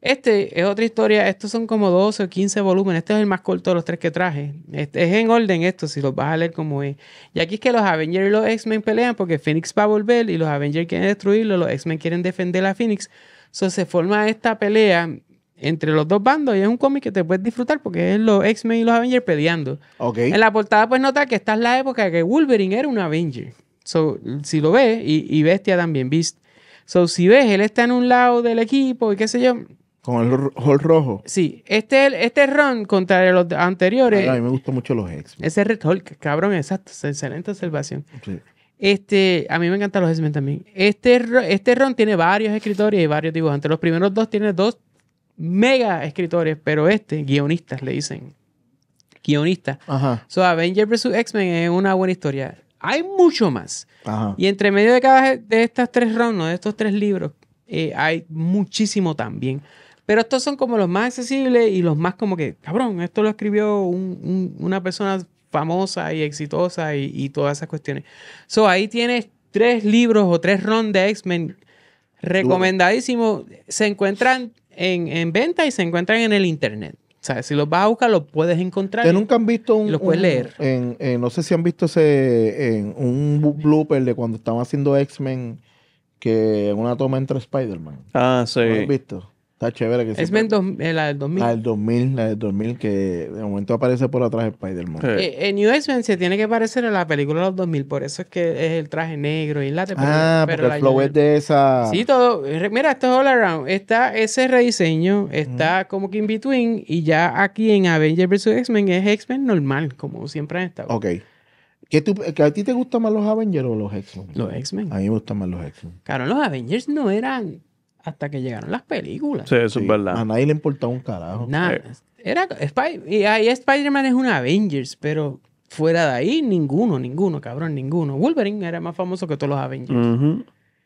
Este es otra historia. Estos son como 12 o 15 volúmenes. Este es el más corto de los tres que traje. Este es en orden esto, si los vas a leer como es. Y aquí es que los Avengers y los X-Men pelean porque Phoenix va a volver y los Avengers quieren destruirlo, los X-Men quieren defender a Phoenix. Entonces se forma esta pelea entre los dos bandos y es un cómic que te puedes disfrutar porque es los X-Men y los Avengers peleando. En la portada pues notar que esta es la época que Wolverine era un Avenger. So, si lo ves, y, Bestia también, Beast. So, si ves, él está en un lado del equipo y qué sé yo con el hall rojo. Sí, este, este ron contra los anteriores. a mí me gustan mucho los X-Men. Ese Red cabrón, exacto, excelente observación. Este, a mí me encantan los X-Men también. Este, este ron tiene varios escritores y varios dibujantes. Los primeros dos tienen dos mega escritores, pero este, guionistas le dicen. Guionistas. Ajá. So, Avenger vs. X-Men es una buena historia. Hay mucho más. Ajá. Y entre medio de cada de estas tres Ron, de estos tres libros, eh, hay muchísimo también. Pero estos son como los más accesibles y los más como que, cabrón, esto lo escribió una persona famosa y exitosa y, todas esas cuestiones. So, ahí tienes tres libros o tres ron de X-Men recomendadísimos. Se encuentran en, venta y se encuentran en el internet. O sea, si los vas a buscar, los puedes encontrar. Que nunca han visto un. Los puedes leer. no sé si han visto ese en un blooper de cuando estaban haciendo X-Men, que una toma entre Spider-Man. Ah, sí. lo has visto? Está chévere que Es men eh, la del 2000. La del 2000, la del 2000, que de momento aparece por atrás Spider-Man. Eh, en New X-Men se tiene que parecer a la película de los 2000, por eso es que es el traje negro y la Ah, pero el flow es de esa. Sí, todo. Mira, esto es all around. Está ese rediseño, está como que in between, y ya aquí en Avengers vs. X-Men es X-Men normal, como siempre han estado. Ok. tú, que ¿A ti te gustan más los Avengers o los X-Men? Los X-Men. A mí me gustan más los X-Men. Claro, los Avengers no eran hasta que llegaron las películas. Sí, eso es verdad. A nadie le importaba un carajo. Nada. Eh. Era, y ahí Spider-Man es un Avengers, pero fuera de ahí, ninguno, ninguno, cabrón, ninguno. Wolverine era más famoso que todos los Avengers.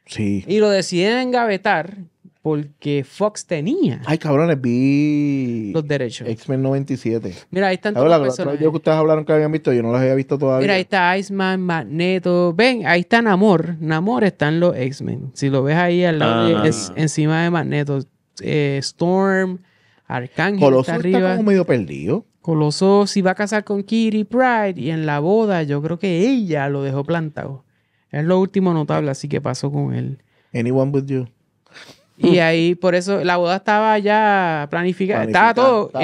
Sí. Y lo deciden gavetar porque Fox tenía. Ay, cabrones, vi. Los derechos. X-Men 97. Mira, ahí están todos los Yo que ustedes hablaron que habían visto, yo no los había visto todavía. Mira, ahí está Iceman, Magneto. Ven, ahí está Namor. Namor están los X-Men. Si lo ves ahí al lado, ah. encima de Magneto. Eh, Storm, Arcángel. Coloso está, arriba. está como medio perdido. Coloso si va a casar con Kitty Pride y en la boda, yo creo que ella lo dejó plantado. Es lo último notable, así que pasó con él. Anyone with you. Y mm. ahí, por eso, la boda estaba ya planificada. estaba eh,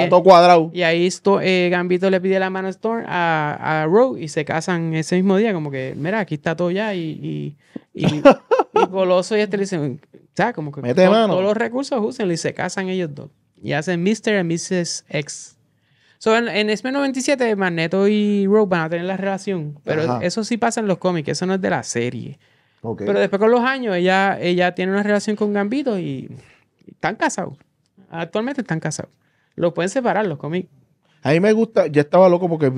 todo. cuadrado. Y ahí esto, eh, Gambito le pide la mano a Storm a, a Rogue y se casan ese mismo día. Como que, mira, aquí está todo ya. Y, y, y, y Goloso y este le dicen, sea, Como que todos los recursos usen y se casan ellos dos. Y hacen Mr. y Mrs. X. So, en, en 97, Magneto y Rogue van a tener la relación. Pero eso sí pasa en los cómics, eso no es de la serie. Pero después con los años, ella, ella tiene una relación con Gambito y, están casados. Actualmente están casados. Los pueden separar los cómics. A mí me gusta, ya estaba loco porque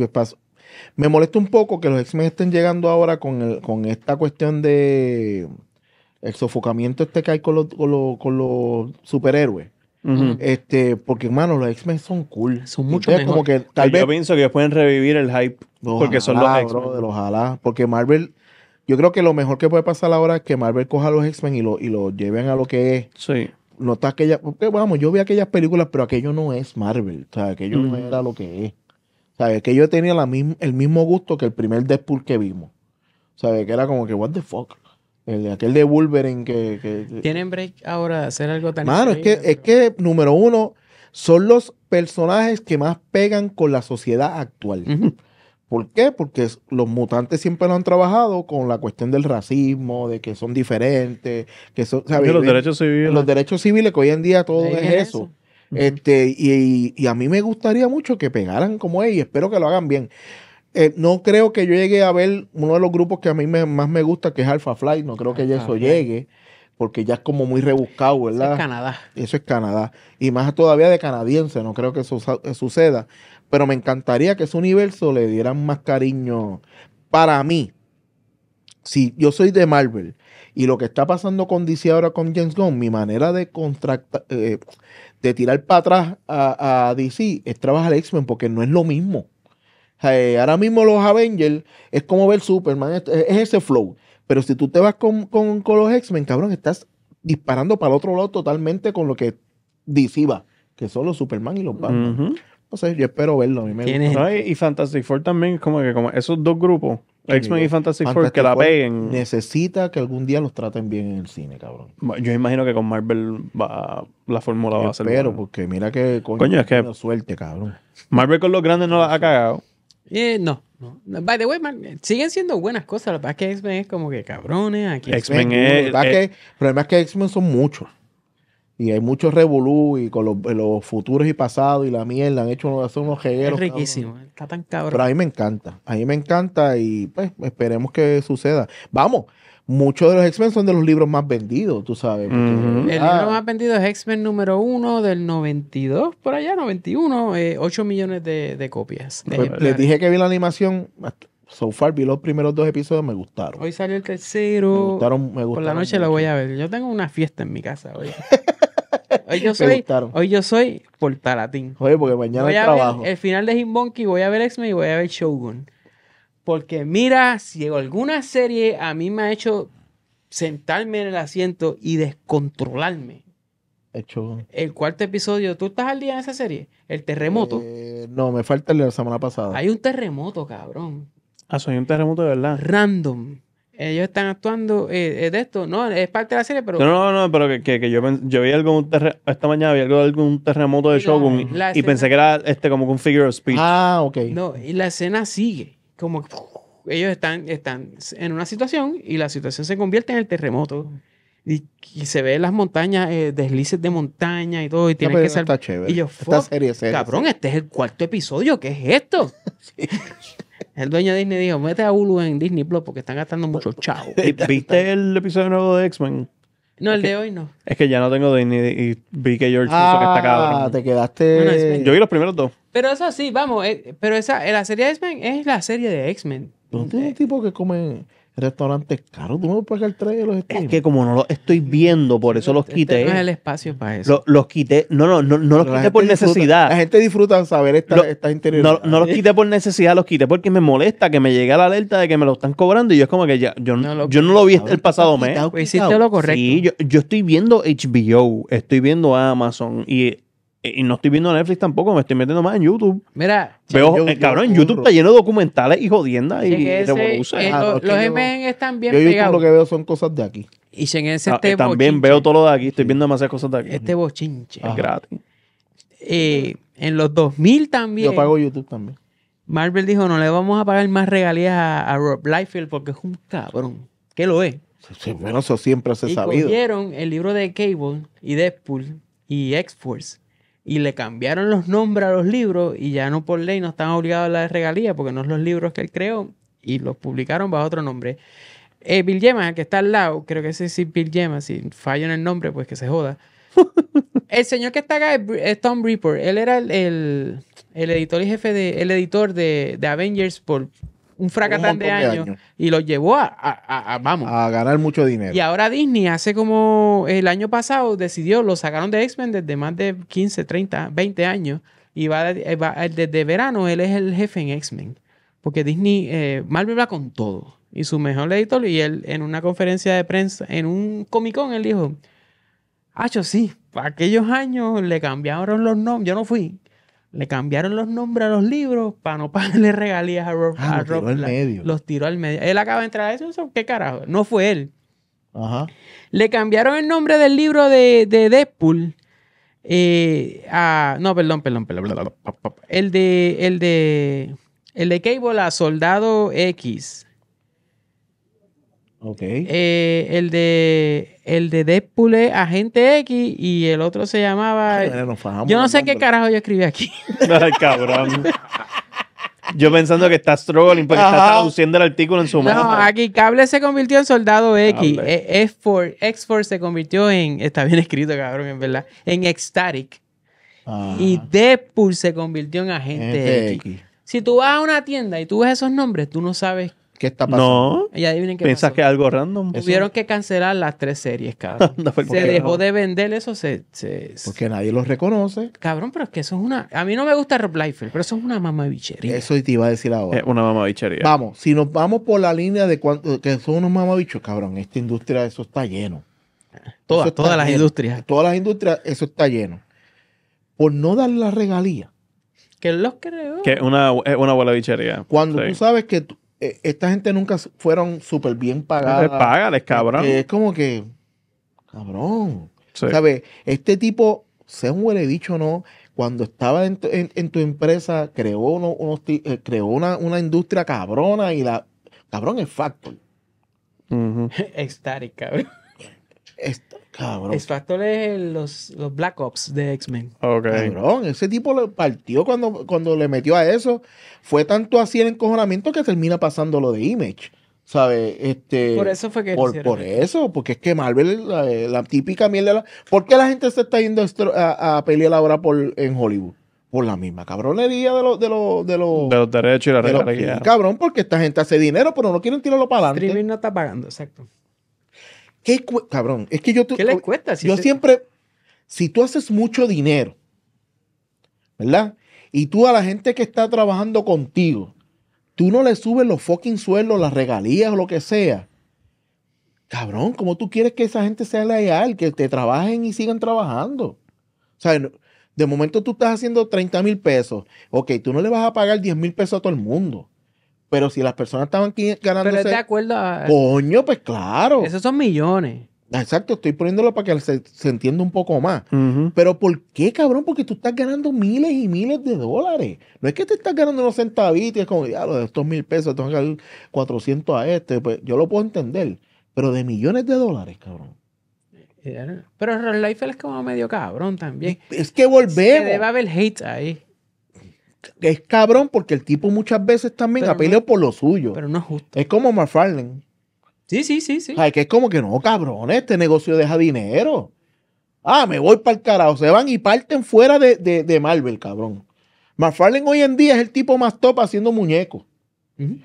Me molesta un poco que los X-Men estén llegando ahora con, esta cuestión de el sofocamiento este que hay con los, superhéroes. Este, porque hermano, los X-Men son cool. Son mucho mejor. yo pienso que pueden revivir el hype porque son los x Ojalá, porque Marvel yo creo que lo mejor que puede pasar ahora es que Marvel coja a los X-Men y lo, lleven a lo que es. Sí. No está aquella. Porque vamos, yo vi aquellas películas, pero aquello no es Marvel. O sea, aquello no era lo que es. O Que aquello tenía la el mismo gusto que el primer Deadpool que vimos. ¿Sabes? Que era como que, what the fuck. El, aquel de Wolverine que, ¿Tienen break ahora de hacer algo tan Mano, es que, es que, número uno, son los personajes que más pegan con la sociedad actual. ¿Por qué? Porque los mutantes siempre lo han trabajado con la cuestión del racismo, de que son diferentes, que son... los eh, derechos civiles. Los derechos civiles, que hoy en día todo es, eso. Este, y, a mí me gustaría mucho que pegaran como ellos. espero que lo hagan bien. Eh, no creo que yo llegue a ver uno de los grupos que a mí más me gusta, que es Alpha Flight. No creo que eso llegue, porque ya es como muy rebuscado, ¿verdad? Eso es Canadá. Eso es Canadá. Y más todavía de canadiense, no creo que eso eh, suceda. Pero me encantaría que ese universo le dieran más cariño. Para mí, si yo soy de Marvel y lo que está pasando con DC ahora con James Gunn, mi manera de eh, de tirar para atrás a, DC es trabajar X-Men porque no es lo mismo. Eh, ahora mismo los Avengers es como ver Superman, es, ese flow. Pero si tú te vas con, los X-Men, cabrón, estás disparando para el otro lado totalmente con lo que DC va, que son los Superman y los Batman no sé, yo espero verlo. A mí y, Fantasy Fantastic Four también, como que esos dos grupos, X-Men y Fantastic, Four, que la peguen. Necesita que algún día los traten bien en el cine, cabrón. Yo imagino que con Marvel va, la fórmula va a ser. Pero, porque mira que coño, coño es que suerte, cabrón. Marvel con los grandes no la ha cagado. Eh, no, no. By the way, siguen siendo buenas cosas. La verdad es que X-Men es como que cabrones. Aquí X-Men es. Eh, el problema es que X-Men son muchos. Y hay muchos revolú y con eh, los, futuros y pasados y la mierda. Han hecho son unos jegueros. Es riquísimo. Eh, está tan cabrón. Pero a mí me encanta. A mí me encanta y pues esperemos que suceda. Vamos, muchos de los X-Men son de los libros más vendidos, tú sabes. El libro más vendido es X-Men número uno del 92, por allá, 91. 8 eh, millones de, copias. Pues, les dije que vi la animación. So far vi los primeros dos episodios, me gustaron. Hoy salió el tercero. Me gustaron, Por la noche lo voy a ver. Yo tengo una fiesta en mi casa hoy. Hoy yo soy, hoy yo soy Oye, porque mañana trabajo. el final de y voy a ver X-Men y voy a ver Shogun. Porque mira, si alguna serie a mí me ha hecho sentarme en el asiento y descontrolarme. El El cuarto episodio, ¿tú estás al día en esa serie? El terremoto. Eh, no, me falta el de la semana pasada. Hay un terremoto, cabrón. Ah, soy un terremoto de verdad. Random ellos están actuando eh, eh, de esto, ¿no? Es parte de la serie, pero... No, no, no, pero que, que, yo, vi algo, esta mañana vi algo, de algún terremoto de Shogun y, pensé que era este como un figure of speech. Ah, ok. No, y la escena sigue, como ellos están, están en una situación y la situación se convierte en el terremoto. Y, se ve las montañas, eh, deslices de montaña y todo, y tiene que ser chévere. Esta serie, cabrón, este es el cuarto episodio, ¿qué es esto? el dueño de Disney dijo, mete a Hulu en Disney Plus porque están gastando pues, mucho chavo. ¿Viste el episodio nuevo de X-Men? No, el de hoy no. Es que ya no tengo Disney y vi que George ah, que está cabrón. Ah, te quedaste... yo vi los primeros dos. Pero eso sí, vamos, eh, pero esa, la serie de X-Men es la serie de X-Men. ¿Dónde hay un tipo que come restaurantes caros. Tú no puedes pagar tres de los streams. Es que como no los estoy viendo, por eso los este, este quité. no es el espacio para eso. los quité. No, no, no, no los quité por necesidad. La gente disfruta saber esta, interiores. no, no, los quité por necesidad, los quité porque me molesta que me llegue la alerta de que me lo están cobrando y yo es como que ya, yo no, lo, vi el pasado mes. Pues hiciste lo correcto. Sí, yo, yo estoy viendo HBO, estoy viendo Amazon y eh, y no estoy viendo Netflix tampoco, me estoy metiendo más en YouTube. Mira, veo, eh, cabrón, en YouTube está lleno de documentales y jodiendas y eh, ah, los MN están bien yo lo que veo son cosas de aquí. Y en ese ah, este También veo todo lo de aquí, estoy viendo demasiadas cosas de aquí. Este bochinche. Es gratis. en los 2000 también. Yo pago YouTube también. Marvel dijo, no le vamos a pagar más regalías a, Rob Liefeld porque es un cabrón. ¿Qué lo es? bueno, eso siempre se ha sabido. Cogieron el libro de Cable y Deadpool y X-Force y le cambiaron los nombres a los libros y ya no por ley no están obligados a la regalía porque no son los libros que él creó y los publicaron bajo otro nombre. Eh, Bill Yemas, que está al lado, creo que ese sí Bill Yemas, si fallo en el nombre, pues que se joda. el señor que está acá es Tom Reaper. Él era el, editor y jefe de, el editor de, de Avengers por un fracatán de, años, y lo llevó a, vamos. A ganar mucho dinero. Y ahora Disney hace como el año pasado decidió, lo sacaron de X-Men desde más de 15, 30, 20 años y va, eh, eh, desde verano él es el jefe en X-Men. Porque Disney, eh, va con todo. Y su mejor editor, y él en una conferencia de prensa, en un Comic Con, él dijo, Hacho, sí, para aquellos años le cambiaron los nombres, yo no fui, le cambiaron los nombres a los libros para no pagarle regalías a Rob. Ah, los tiró al medio. Él acaba de entrar a eso, ¿qué carajo? No fue él. Ajá. Le cambiaron el nombre del libro de, de Deadpool eh, a... No, perdón, perdón, perdón. El de... El de... El de Cable a Soldado X. Okay. Eh, el de el de Deadpool es Agente X y el otro se llamaba. yo no sé qué carajo yo escribí aquí. Ay, cabrón. Yo pensando que estás struggling porque está traduciendo el artículo en su mano. No, aquí Cable se convirtió en Soldado X. E, X-Force se convirtió en. Está bien escrito, cabrón, en verdad. En Ecstatic. Y Deadpool se convirtió en Agente, X. Si tú vas a una tienda y tú ves esos nombres, tú no sabes ¿Qué está pasando? No. Y adivinen que algo random? Tuvieron que cancelar las tres series, cabrón. se dejó de vender eso. Se, porque nadie los reconoce. Cabrón, pero es que eso es una... A mí no me gusta Rob Liefeld, pero eso es una mamabichería. Eso te iba a decir ahora. Es una mamabichería. Vamos, si nos vamos por la línea de cuánto, que son unos mamabichos, cabrón, esta industria eso está lleno. Todas, todas las industrias. Todas las industrias, eso está lleno. Por no dar la regalía. Que los creó. Que una, es una bichería. Cuando tú sabes que tú. Eh, esta gente nunca fueron súper bien pagadas. Eh, págales, cabrón. es como que, cabrón. ¿Sabes? Este tipo, sea un huele dicho o no, cuando estaba en tu, empresa, creó, uno eh, creó una, industria cabrona y la. Cabrón, es factor. Uh -huh. cabrón. Cabrón. factor es los, los, Black Ops de X-Men. Cabrón, ese tipo lo partió cuando, cuando le metió a eso. Fue tanto así el encojonamiento que termina pasando lo de Image. ¿Sabes? Este, por eso fue que. Por, eso, porque es que Marvel, la, la típica mierda. La, ¿Por qué la gente se está yendo a, a pelear ahora por, en Hollywood? por la misma cabronería de, los de, los derechos y la regla. Cabrón, porque esta gente hace dinero, pero no quieren tirarlo para adelante. Streaming no está pagando, exacto. ¿Qué cabrón? Es que yo ¿Qué cuesta? yo siempre, si tú haces mucho dinero, ¿verdad? Y tú a la gente que está trabajando contigo, tú no le subes los fucking sueldos, las regalías o lo que sea. Cabrón, ¿cómo tú quieres que esa gente sea leal, que te trabajen y sigan trabajando? O sea, de momento tú estás haciendo 30 mil pesos. Ok, tú no le vas a pagar 10 mil pesos a todo el mundo. Pero si las personas estaban ganando. Pero es de acuerdo a. Coño, pues claro. Esos son millones. Exacto, estoy poniéndolo para que se, entienda un poco más. Pero ¿por qué, cabrón? Porque tú estás ganando miles y miles de dólares. No es que te estás ganando unos centavitos, es como, ya, de estos mil pesos, tengo a dar 400 a este. Pues yo lo puedo entender. Pero de millones de dólares, cabrón. Eh, pero Ron Life es como medio cabrón también. Es que volvemos. debe haber hate ahí es cabrón porque el tipo muchas veces también apeló por lo suyo. Pero no es justo. Es como McFarlane. Sí, sí, sí, sí. que es como que no, cabrón, este negocio deja dinero. Ah, me voy para el carajo. Se van y parten fuera de, de, de Marvel, cabrón. McFarlane hoy en día es el tipo más top haciendo muñecos.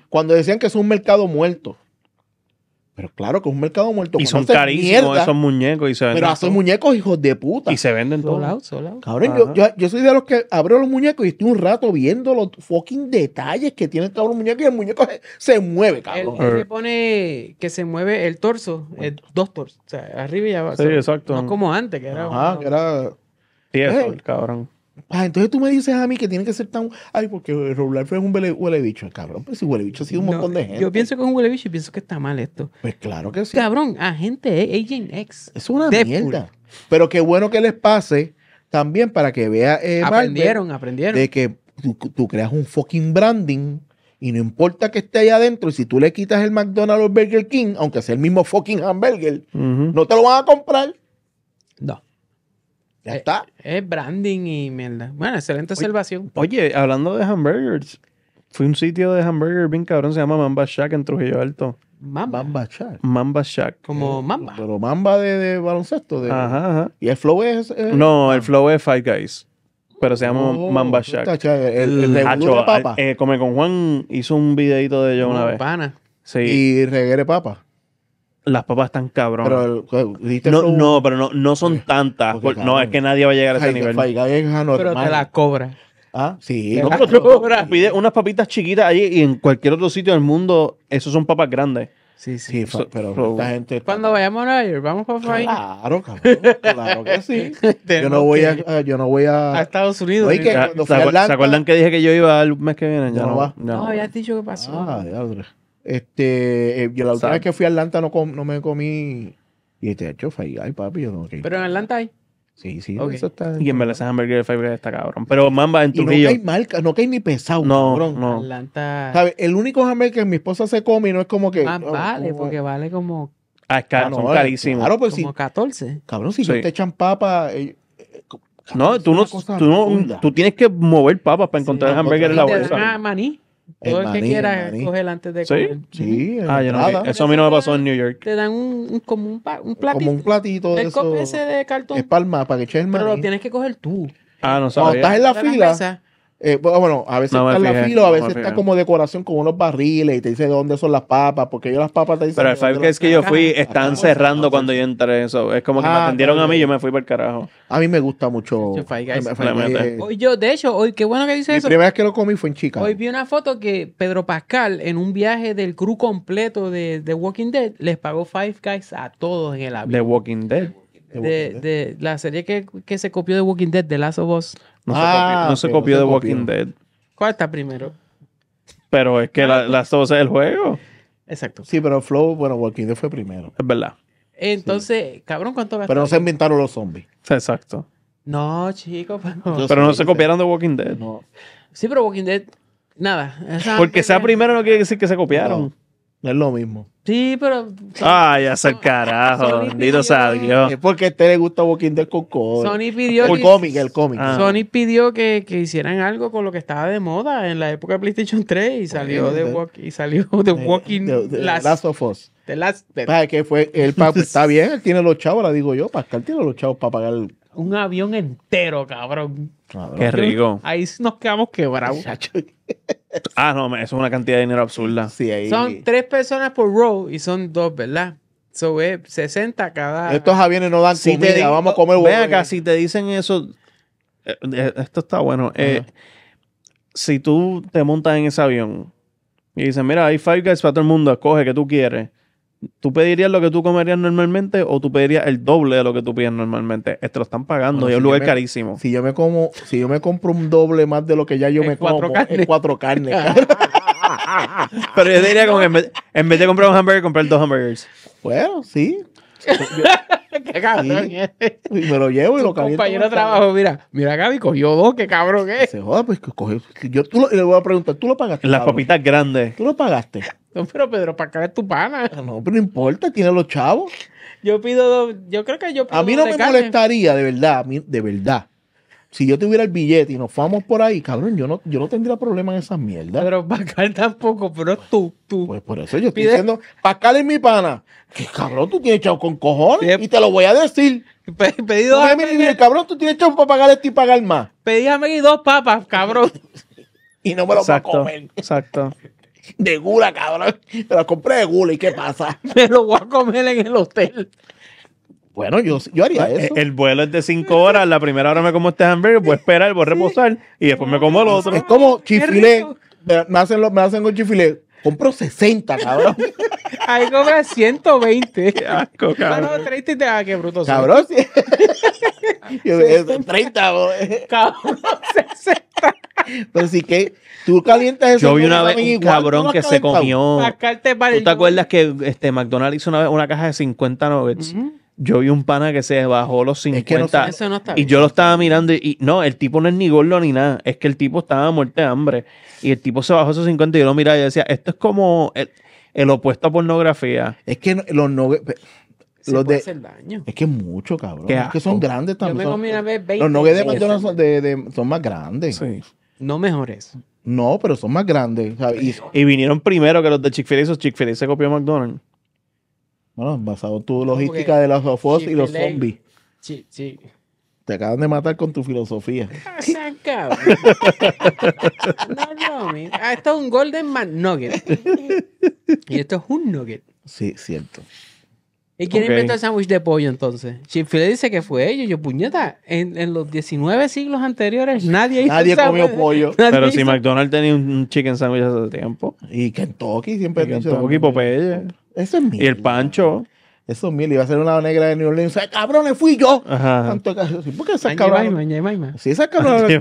Cuando decían que es un mercado muerto. Pero claro que es un mercado muerto. Y son carísimos esos muñecos. Y se venden pero esos muñecos, hijos de puta. Y se venden todos lados. Cabrón, yo, yo, yo, soy de los que abro los muñecos y estoy un rato viendo los fucking detalles que tiene todos los muñecos y el muñeco se, mueve, cabrón. El, el, er. pone que se mueve el torso, dos torsos, o sea, arriba y abajo. Sí, exacto. No como antes, que era. Ah, que era. Tieso, eh. el cabrón. Ah, entonces tú me dices a mí que tiene que ser tan. Ay, porque Roblar fue un huele, bicho. Ah, cabrón, pues si huele bicho ha sido un montón de gente. Yo pienso que es un huele y pienso que está mal esto. Pues claro que sí. Cabrón, agente ah, Agent X. Es una mierda. Pero qué bueno que les pase también para que vea. Eh, aprendieron, aprendieron. De que tú, creas un fucking branding y no importa que esté ahí adentro. Y si tú le quitas el McDonald's o Burger King, aunque sea el mismo fucking hamburger, no te lo van a comprar. No. Ya eh, está. Es branding y mierda. Bueno, excelente observación. Oye, hablando de hamburgers, fui a un sitio de hamburger bien cabrón, se llama Mamba Shack en Trujillo Alto. Mamba. Shack. Mamba Shack. Como eh, Mamba. Pero Mamba de, baloncesto. De... Ajá, ajá. ¿Y el flow es...? no, el flow es Five Guys. Pero se llama oh, Mamba Shack. El, el, el Hacho, de papa. Eh, come con Juan hizo un videito de ello una, vez. Pana. Sí. Y reguere papa las papas están cabrón. Pues, no, no, pero no, no son tantas. no, es que nadie va a llegar a ese nivel. Pero te las cobra. Ah, sí. pide unas papitas chiquitas ahí y en cualquier otro sitio del mundo, esos son papas grandes. Sí, sí. sí pero gente. Cuando vayamos a ir, vamos para ahí. Claro, cabrón. Claro que sí. yo, no voy a, eh, yo no voy a. A Estados Unidos. ¿Se, acuerdan que dije que yo iba el mes que viene? Ya no, no va. No, ya has dicho que pasó. Ah, ya, este, eh, yo la última vez que fui a Atlanta no, com, no me comí. Y este hecho Five papi. Yo no Pero en Atlanta hay. Sí, sí, eso está. Y en ese Hamburger de Guys está cabrón. Pero Mamba en tu río. no hay marca, no hay ni pesado, no, cabrón. No. Atlanta. sabe El único hamburger que mi esposa se come y no es como que. Ah, vale, porque vale como. Ah, es caro, ah, son eh, carísimos. Claro, pues como si, 14. Cabrón, si sí. te echan papa. Eh, no, tú no, tú no, tú tienes que mover papa para encontrar sí, hamburger pues, en la bolsa. maní? Todo el, que quiera coger antes de comer. Sí, sí ah, yo no, eso a mí no me pasó en New York. Te dan un, un como un, un, platito. Como un platito de el eso. ese de cartón. Es palma, para que eches el maní. Pero lo tienes que coger tú. Ah, no sabes. Cuando estás en la fila, eh, ah, bueno, a veces está en la fila, a veces está como decoración con unos barriles y te dice dónde son las papas, porque yo las papas te dicen. Pero el five Guys que yo fui, están cerrando cuando yo entré. Eso es como que me ah, atendieron a mí, y yo me fui para el carajo. A mí me gusta mucho. Eh, hoy yo, de hecho, hoy qué bueno que dice eso. La primera vez que lo comí fue en Chica. Hoy vi una foto que Pedro Pascal, en un viaje del crew completo de The Walking Dead, les pagó Five Guys a todos en el avión. The Walking Dead. De, la serie que, se copió de Walking Dead, de Last of Us. No, se, ah, copió, de Walking Dead. ¿Cuál está primero? Pero es que las Last of Us es el juego. Exacto. Sí, pero Flow, bueno, Walking Dead fue primero. Es verdad. Entonces, cabrón, ¿cuánto Pero no se inventaron los zombies. Exacto. No, chicos. Pues pero, no se copiaron de Walking Dead. No. Sí, pero Walking Dead, nada. Porque sea primero no quiere decir que se copiaron. Es lo mismo. Sí, pero. Ay, hace carajo. Bendito Es porque a este le gusta Walking Dead con Sony pidió. cómic, el cómic. Ah. Sony pidió que, hicieran algo con lo que estaba de moda en la época de PlayStation 3 y salió de y salió de eh, Walking the, last, of Us. The Last. que fue. está bien, tiene los chavos, la digo yo. Pascal tiene los chavos para pagar el un avión entero, cabrón. Qué rico. Ahí nos quedamos quebrados. ah, no, eso es una cantidad de dinero absurda. Sí, Son tres personas por row y son dos, ¿verdad? So, 60 cada. Estos aviones no dan comida, vamos a comer huevos. Ven acá, si te dicen eso. Eh, eh, esto está bueno. Eh, si tú te montas en ese avión y dicen, mira, hay Five Guys para todo el mundo, escoge que tú quieres. ¿Tú pedirías lo que tú comerías normalmente o tú pedirías el doble de lo que tú pides normalmente? Te lo están pagando y es un lugar carísimo. Si yo me como, si yo me compro un doble más de lo que ya yo me cuatro como, carnes. cuatro carnes. Pero yo diría que en vez, de comprar un hamburger, comprar dos hamburgers. Bueno, sí. qué cabrón. Eh. me lo llevo y lo caliento. Compañero de trabajo, mira, mira Gaby cogió dos, qué cabrón que es. Eh. Se joda, pues que cogió. Yo tú le voy a preguntar, ¿tú lo pagaste? Las papitas grandes. ¿Tú lo pagaste? No, pero Pedro Pascal es tu pana. Ah, no, pero no importa, tiene los chavos. Yo pido, dos, yo creo que yo pido A mí no me molestaría, de verdad, de verdad. Si yo tuviera el billete y nos fuéramos por ahí, cabrón, yo no, yo no tendría problema en esas mierdas. Pero Pascal tampoco, pero tú, tú. Pues por eso yo estoy diciendo, Pascal es mi pana. Que cabrón, tú tienes chavos con cojones. Y te lo voy a decir. pedí dos papas cabrón, tú tienes chavos para pagar esto y pagar más. pedí dos papas, cabrón. Y no me lo voy a comer. Exacto de gula, cabrón. me compré de gula y ¿qué pasa? Me lo voy a comer en el hotel. Bueno, yo, yo haría eso. El, vuelo es de cinco horas. La primera hora me como este hamburger, voy a esperar, voy a reposar y después me como el otro. Es como chifilé. Me hacen, me hacen con chifilé. Compro 60, cabrón. Ahí cobra 120. Qué asco, cabrón. No, 30 y te ah, qué bruto. Cabrón, sí. yo, eh, cabrón, 60. Pero si que tú calientas eso. Yo vi una vez un cabrón que se comió. ¿Tú te acuerdas que este McDonald's hizo una una caja de 50 nuggets? Yo vi un pana que se bajó los 50 y yo lo estaba mirando y, no, el tipo no es ni gordo ni nada, es que el tipo estaba muerte de hambre y el tipo se bajó esos 50 y yo lo miraba y decía, esto es como el, opuesto a pornografía. Es que los nuggets... Los de, Es que mucho, cabrón. Es que son grandes también. Yo me los nuggets de McDonald's son, son más grandes. Sí. No mejores. No, pero son más grandes. Y, vinieron primero que los de Chick-fil-A. Esos Chick-fil-A se copió McDonald's. Bueno, basado en tu logística de los ofos y los zombies. Sí, sí. Te acaban de matar con tu filosofía. se ah, no, no, ah, esto es un Golden Nugget. y esto es un Nugget. Sí, cierto. ¿Y quién inventó el sándwich de pollo entonces? le dice que fue ellos. Yo, puñeta, en, los 19 siglos anteriores nadie hizo Nadie comió pollo. Pero si McDonald's tenía un chicken sandwich hace tiempo. Y Kentucky siempre y Kentucky, Popeye. Eso es mío. Y el Pancho. Eso es mío. iba a ser una negra de New Orleans. sea, cabrones, fui yo! Ajá. ¿Por qué esas cabrones? Sí, esas cabrones.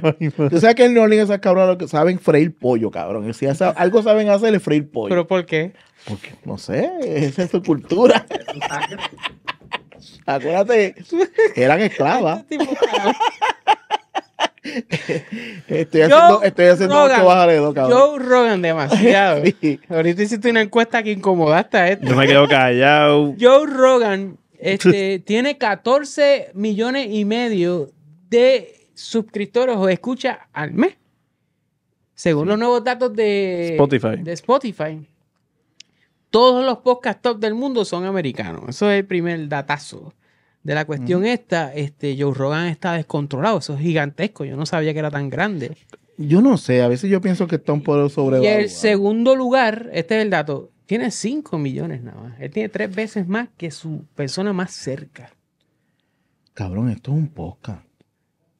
Yo sé que en New Orleans esas cabrones saben freír pollo, cabrón. Si algo saben hacer es freír pollo. ¿Pero por qué? Porque, no sé, esa es su cultura. Acuérdate, eran esclavas. Este estoy haciendo, estoy haciendo de dos, cabrón. Joe Rogan, demasiado. Ahorita hiciste una encuesta que incomodaste a esto. Yo me quedo callado. Joe Rogan este, tiene 14 millones y medio de suscriptores o escucha al mes. Según los nuevos datos de Spotify. De Spotify todos los podcast top del mundo son americanos. Eso es el primer datazo. De la cuestión esta, este, Joe Rogan está descontrolado. Eso es gigantesco. Yo no sabía que era tan grande. Yo no sé. A veces yo pienso que está un poco sobrevalorado. Y el segundo lugar, este es el dato, tiene 5 millones nada más. Él tiene tres veces más que su persona más cerca. Cabrón, esto es un podcast.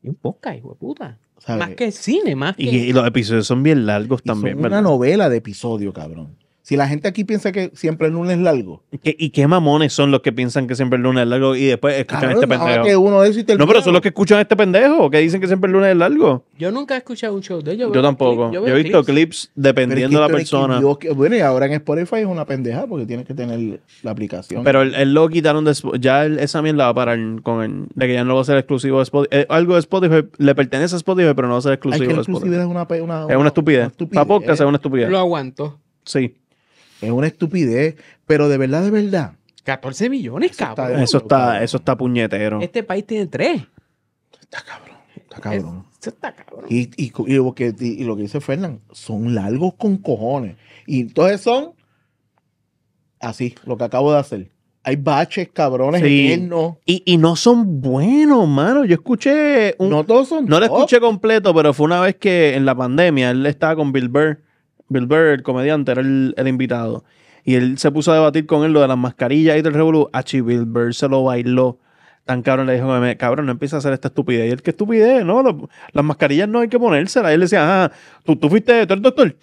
Y un podcast, hijo de puta. Más que cine, más que... Y, los episodios son bien largos también. Es una novela de episodio, cabrón. Si la gente aquí piensa que siempre el lunes es largo. ¿Y qué mamones son los que piensan que siempre el lunes es largo y después escuchan este pendejo? no, pero son los que escuchan este pendejo, que dicen que siempre el lunes es largo. Yo nunca he escuchado un show de ellos. Yo, tampoco. yo, he visto clips, dependiendo de la persona. bueno, y ahora en Spotify es una pendeja porque tienes que tener la aplicación. Pero el lo quitaron de Ya esa mierda va con De que ya no va a ser exclusivo de Spotify. Eh, algo de Spotify le pertenece a Spotify, pero no va a ser exclusivo de Spotify. Es una, es una estupidez. Para podcast es una estupidez. Lo aguanto. Sí. Es una estupidez, pero de verdad, de verdad. 14 millones, cabrón. eso, está, puñetero. Este país tiene tres Está cabrón, está cabrón. Eso está cabrón. Y, lo que, dice Fernán, son largos con cojones. Y entonces son así, lo que acabo de hacer. Hay baches, cabrones, sí. Y, y no son buenos, mano. Yo escuché. no todos son. No lo escuché completo, pero fue una vez que en la pandemia él estaba con Bill Burr Bill Burr, el comediante, era el, invitado. Y él se puso a debatir con él lo de las mascarillas y del revolú. Achí, Bill Burr se lo bailó tan cabrón. Le dijo, cabrón, no empieza a hacer esta estupidez. Y él, ¿qué estupidez? No, las mascarillas no hay que ponérselas. Y él decía, ah, tú, tú fuiste, tú eres doctor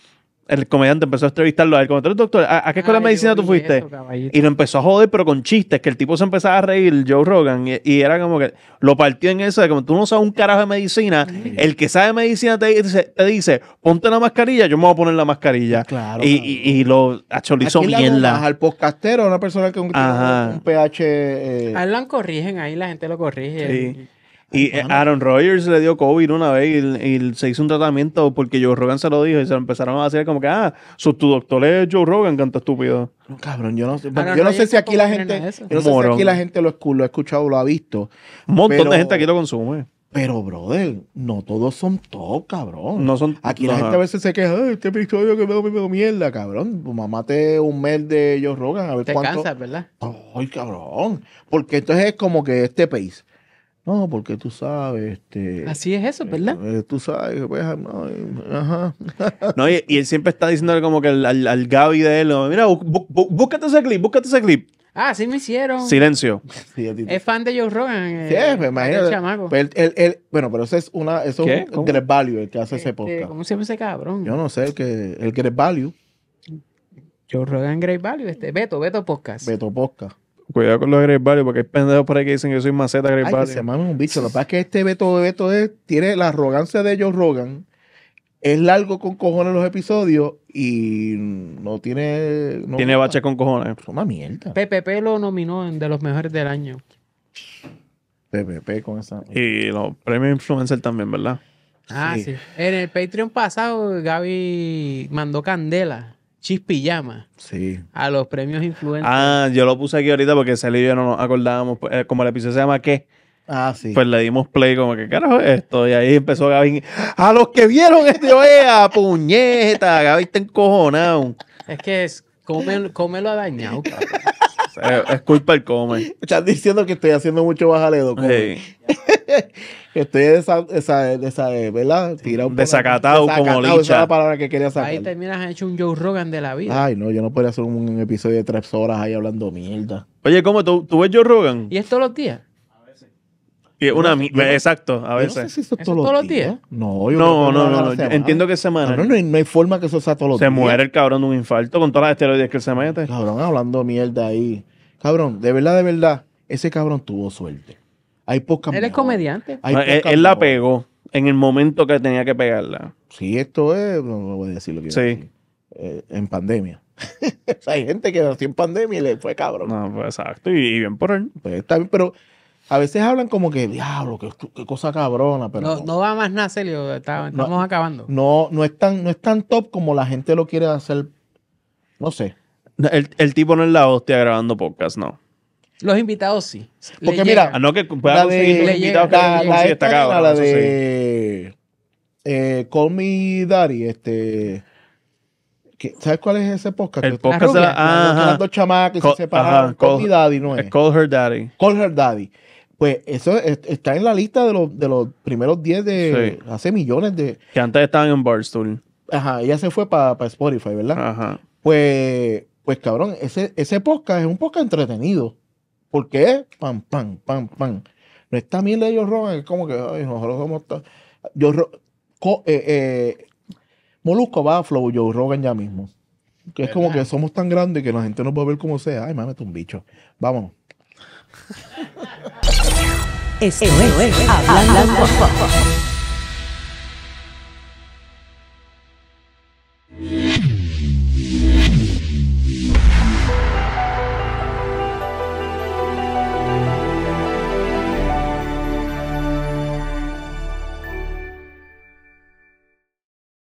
el comediante empezó a entrevistarlo a él, como doctor, ¿a, qué escuela de medicina tú fuiste? y lo empezó a joder, pero con chistes, que el tipo se empezaba a reír, Joe Rogan, y, era como que lo partió en eso, de como tú no sabes un carajo de medicina, el que sabe medicina te dice, te dice, ponte la mascarilla, yo me voy a poner la mascarilla. Claro. Y, y, y lo acholizó bien la... Al podcastero, una persona que un, pH... Eh... A corrigen, ahí la gente lo corrige. Sí. Y eh, Aaron Rodgers le dio COVID una vez y, se hizo un tratamiento porque Joe Rogan se lo dijo y se lo empezaron a hacer como que, ah, su tu doctor es Joe Rogan, canta estúpido. No, cabrón, yo no sé, yo no sé si aquí la gente, no si aquí la gente lo, lo ha escuchado, lo ha visto. Un montón de gente aquí lo consume. Pero, brother, no todos son top, cabrón. aquí la gente a veces se queja, este episodio que me doy mierda, cabrón. Pues, Mamate un mes de Joe Rogan a ver Te Cansas, ¿verdad? Ay, cabrón. Porque entonces es como que este país no, porque tú sabes, este... Así es eso, eh, ¿verdad? Eh, tú sabes, pues, ah, no, eh, ajá. no, y, él siempre está diciéndole como que al, al, Gaby de él, mira, búscate ese clip, búscate ese clip. Ah, sí me hicieron. Silencio. es fan de Joe Rogan. sí, me imagino. Chamaco. Pero bueno, pero ese es una, eso es un Great Value, el que hace ese este, podcast. ¿Cómo se llama ese cabrón? Yo no sé, el que, el Great Value. Joe Rogan Great Value, este, Beto, Beto Podcast. Beto Podcast. Cuidado con los Grey Barrios porque hay pendejos por ahí que dicen que yo soy maceta Grey Ay, Que se mame un bicho. Lo que pasa es que este Beto Beto es, tiene la arrogancia de Joe Rogan. Es largo con cojones los episodios y no tiene. tiene baches con cojones. Es una mierda. PPP lo nominó en de los mejores del año. PPP con esa. Y los premios influencer también, ¿verdad? Ah, sí. En el Patreon pasado, Gaby mandó candela. Chispillama. Sí. A los premios influencers. Ah, yo lo puse aquí ahorita porque se y yo no nos acordábamos. Pues, eh, como el episodio se llama ¿Qué? Ah, sí. Pues le dimos play como que carajo esto. Y ahí empezó Gaby. A los que vieron este OEA, puñeta. Gaby está encojonado. Es que es, cómelo, cómelo a dañado, cabrón es culpa del comer. Estás diciendo que estoy haciendo mucho bajaledo, estoy esa, esa, desacatado, como licha. la que quería Ahí terminas hecho un Joe Rogan de la vida. Ay, no, yo no podría hacer un, episodio de tres horas ahí hablando mierda. Oye, ¿cómo? ¿Tú, tú ves Joe Rogan? ¿Y es todos los días? exacto, a veces. no sé si es todos, los días. No, no, no, no, Entiendo que es semana. No, no, hay forma que eso sea todos los días. Se muere el cabrón de un infarto con todas las esteroides que se mete. Cabrón, hablando mierda ahí. Cabrón, de verdad, de verdad, ese cabrón tuvo suerte. Hay pocas. Él es comediante. él, la pegó en el momento que tenía que pegarla. Sí, esto es. No voy a decir lo que Sí. Eh, en pandemia. hay gente que nació en pandemia y le fue cabrón. No, pues exacto, y, bien por él. Pues está bien, pero a veces hablan como que, diablo, qué, cosa cabrona, pero... No, va más nada, Celio, estamos acabando. No, no, es tan, no es tan top como la gente lo quiere hacer, no sé. El, el tipo no es la hostia grabando podcast, no. Los invitados sí. Porque mira, a ah, no que pueda conseguir los invitados que la, la, de eh, Call Me Daddy, este... ¿Sabes cuál es ese podcast? El podcast de las dos chamacas que se separaron. Call, call, Me Daddy, ¿no es? Call Her Daddy. Call Her Daddy. Pues eso está en la lista de los, primeros 10 de hace millones de. Que antes estaban en Barstool. Ajá, ella se fue para Spotify, ¿verdad? Ajá. Pues, pues cabrón, ese, ese podcast es un podcast entretenido. Porque qué? pam, pam, pam, pam. No está mil de ellos roban, es como que, ay, nosotros somos. Yo, eh, eh, Molusco va a Flow yo Rogan ya mismo. Que es como que somos tan grandes que la gente nos va a ver como sea. Ay, mames, un bicho. Vámonos. Esto, es, es Hablando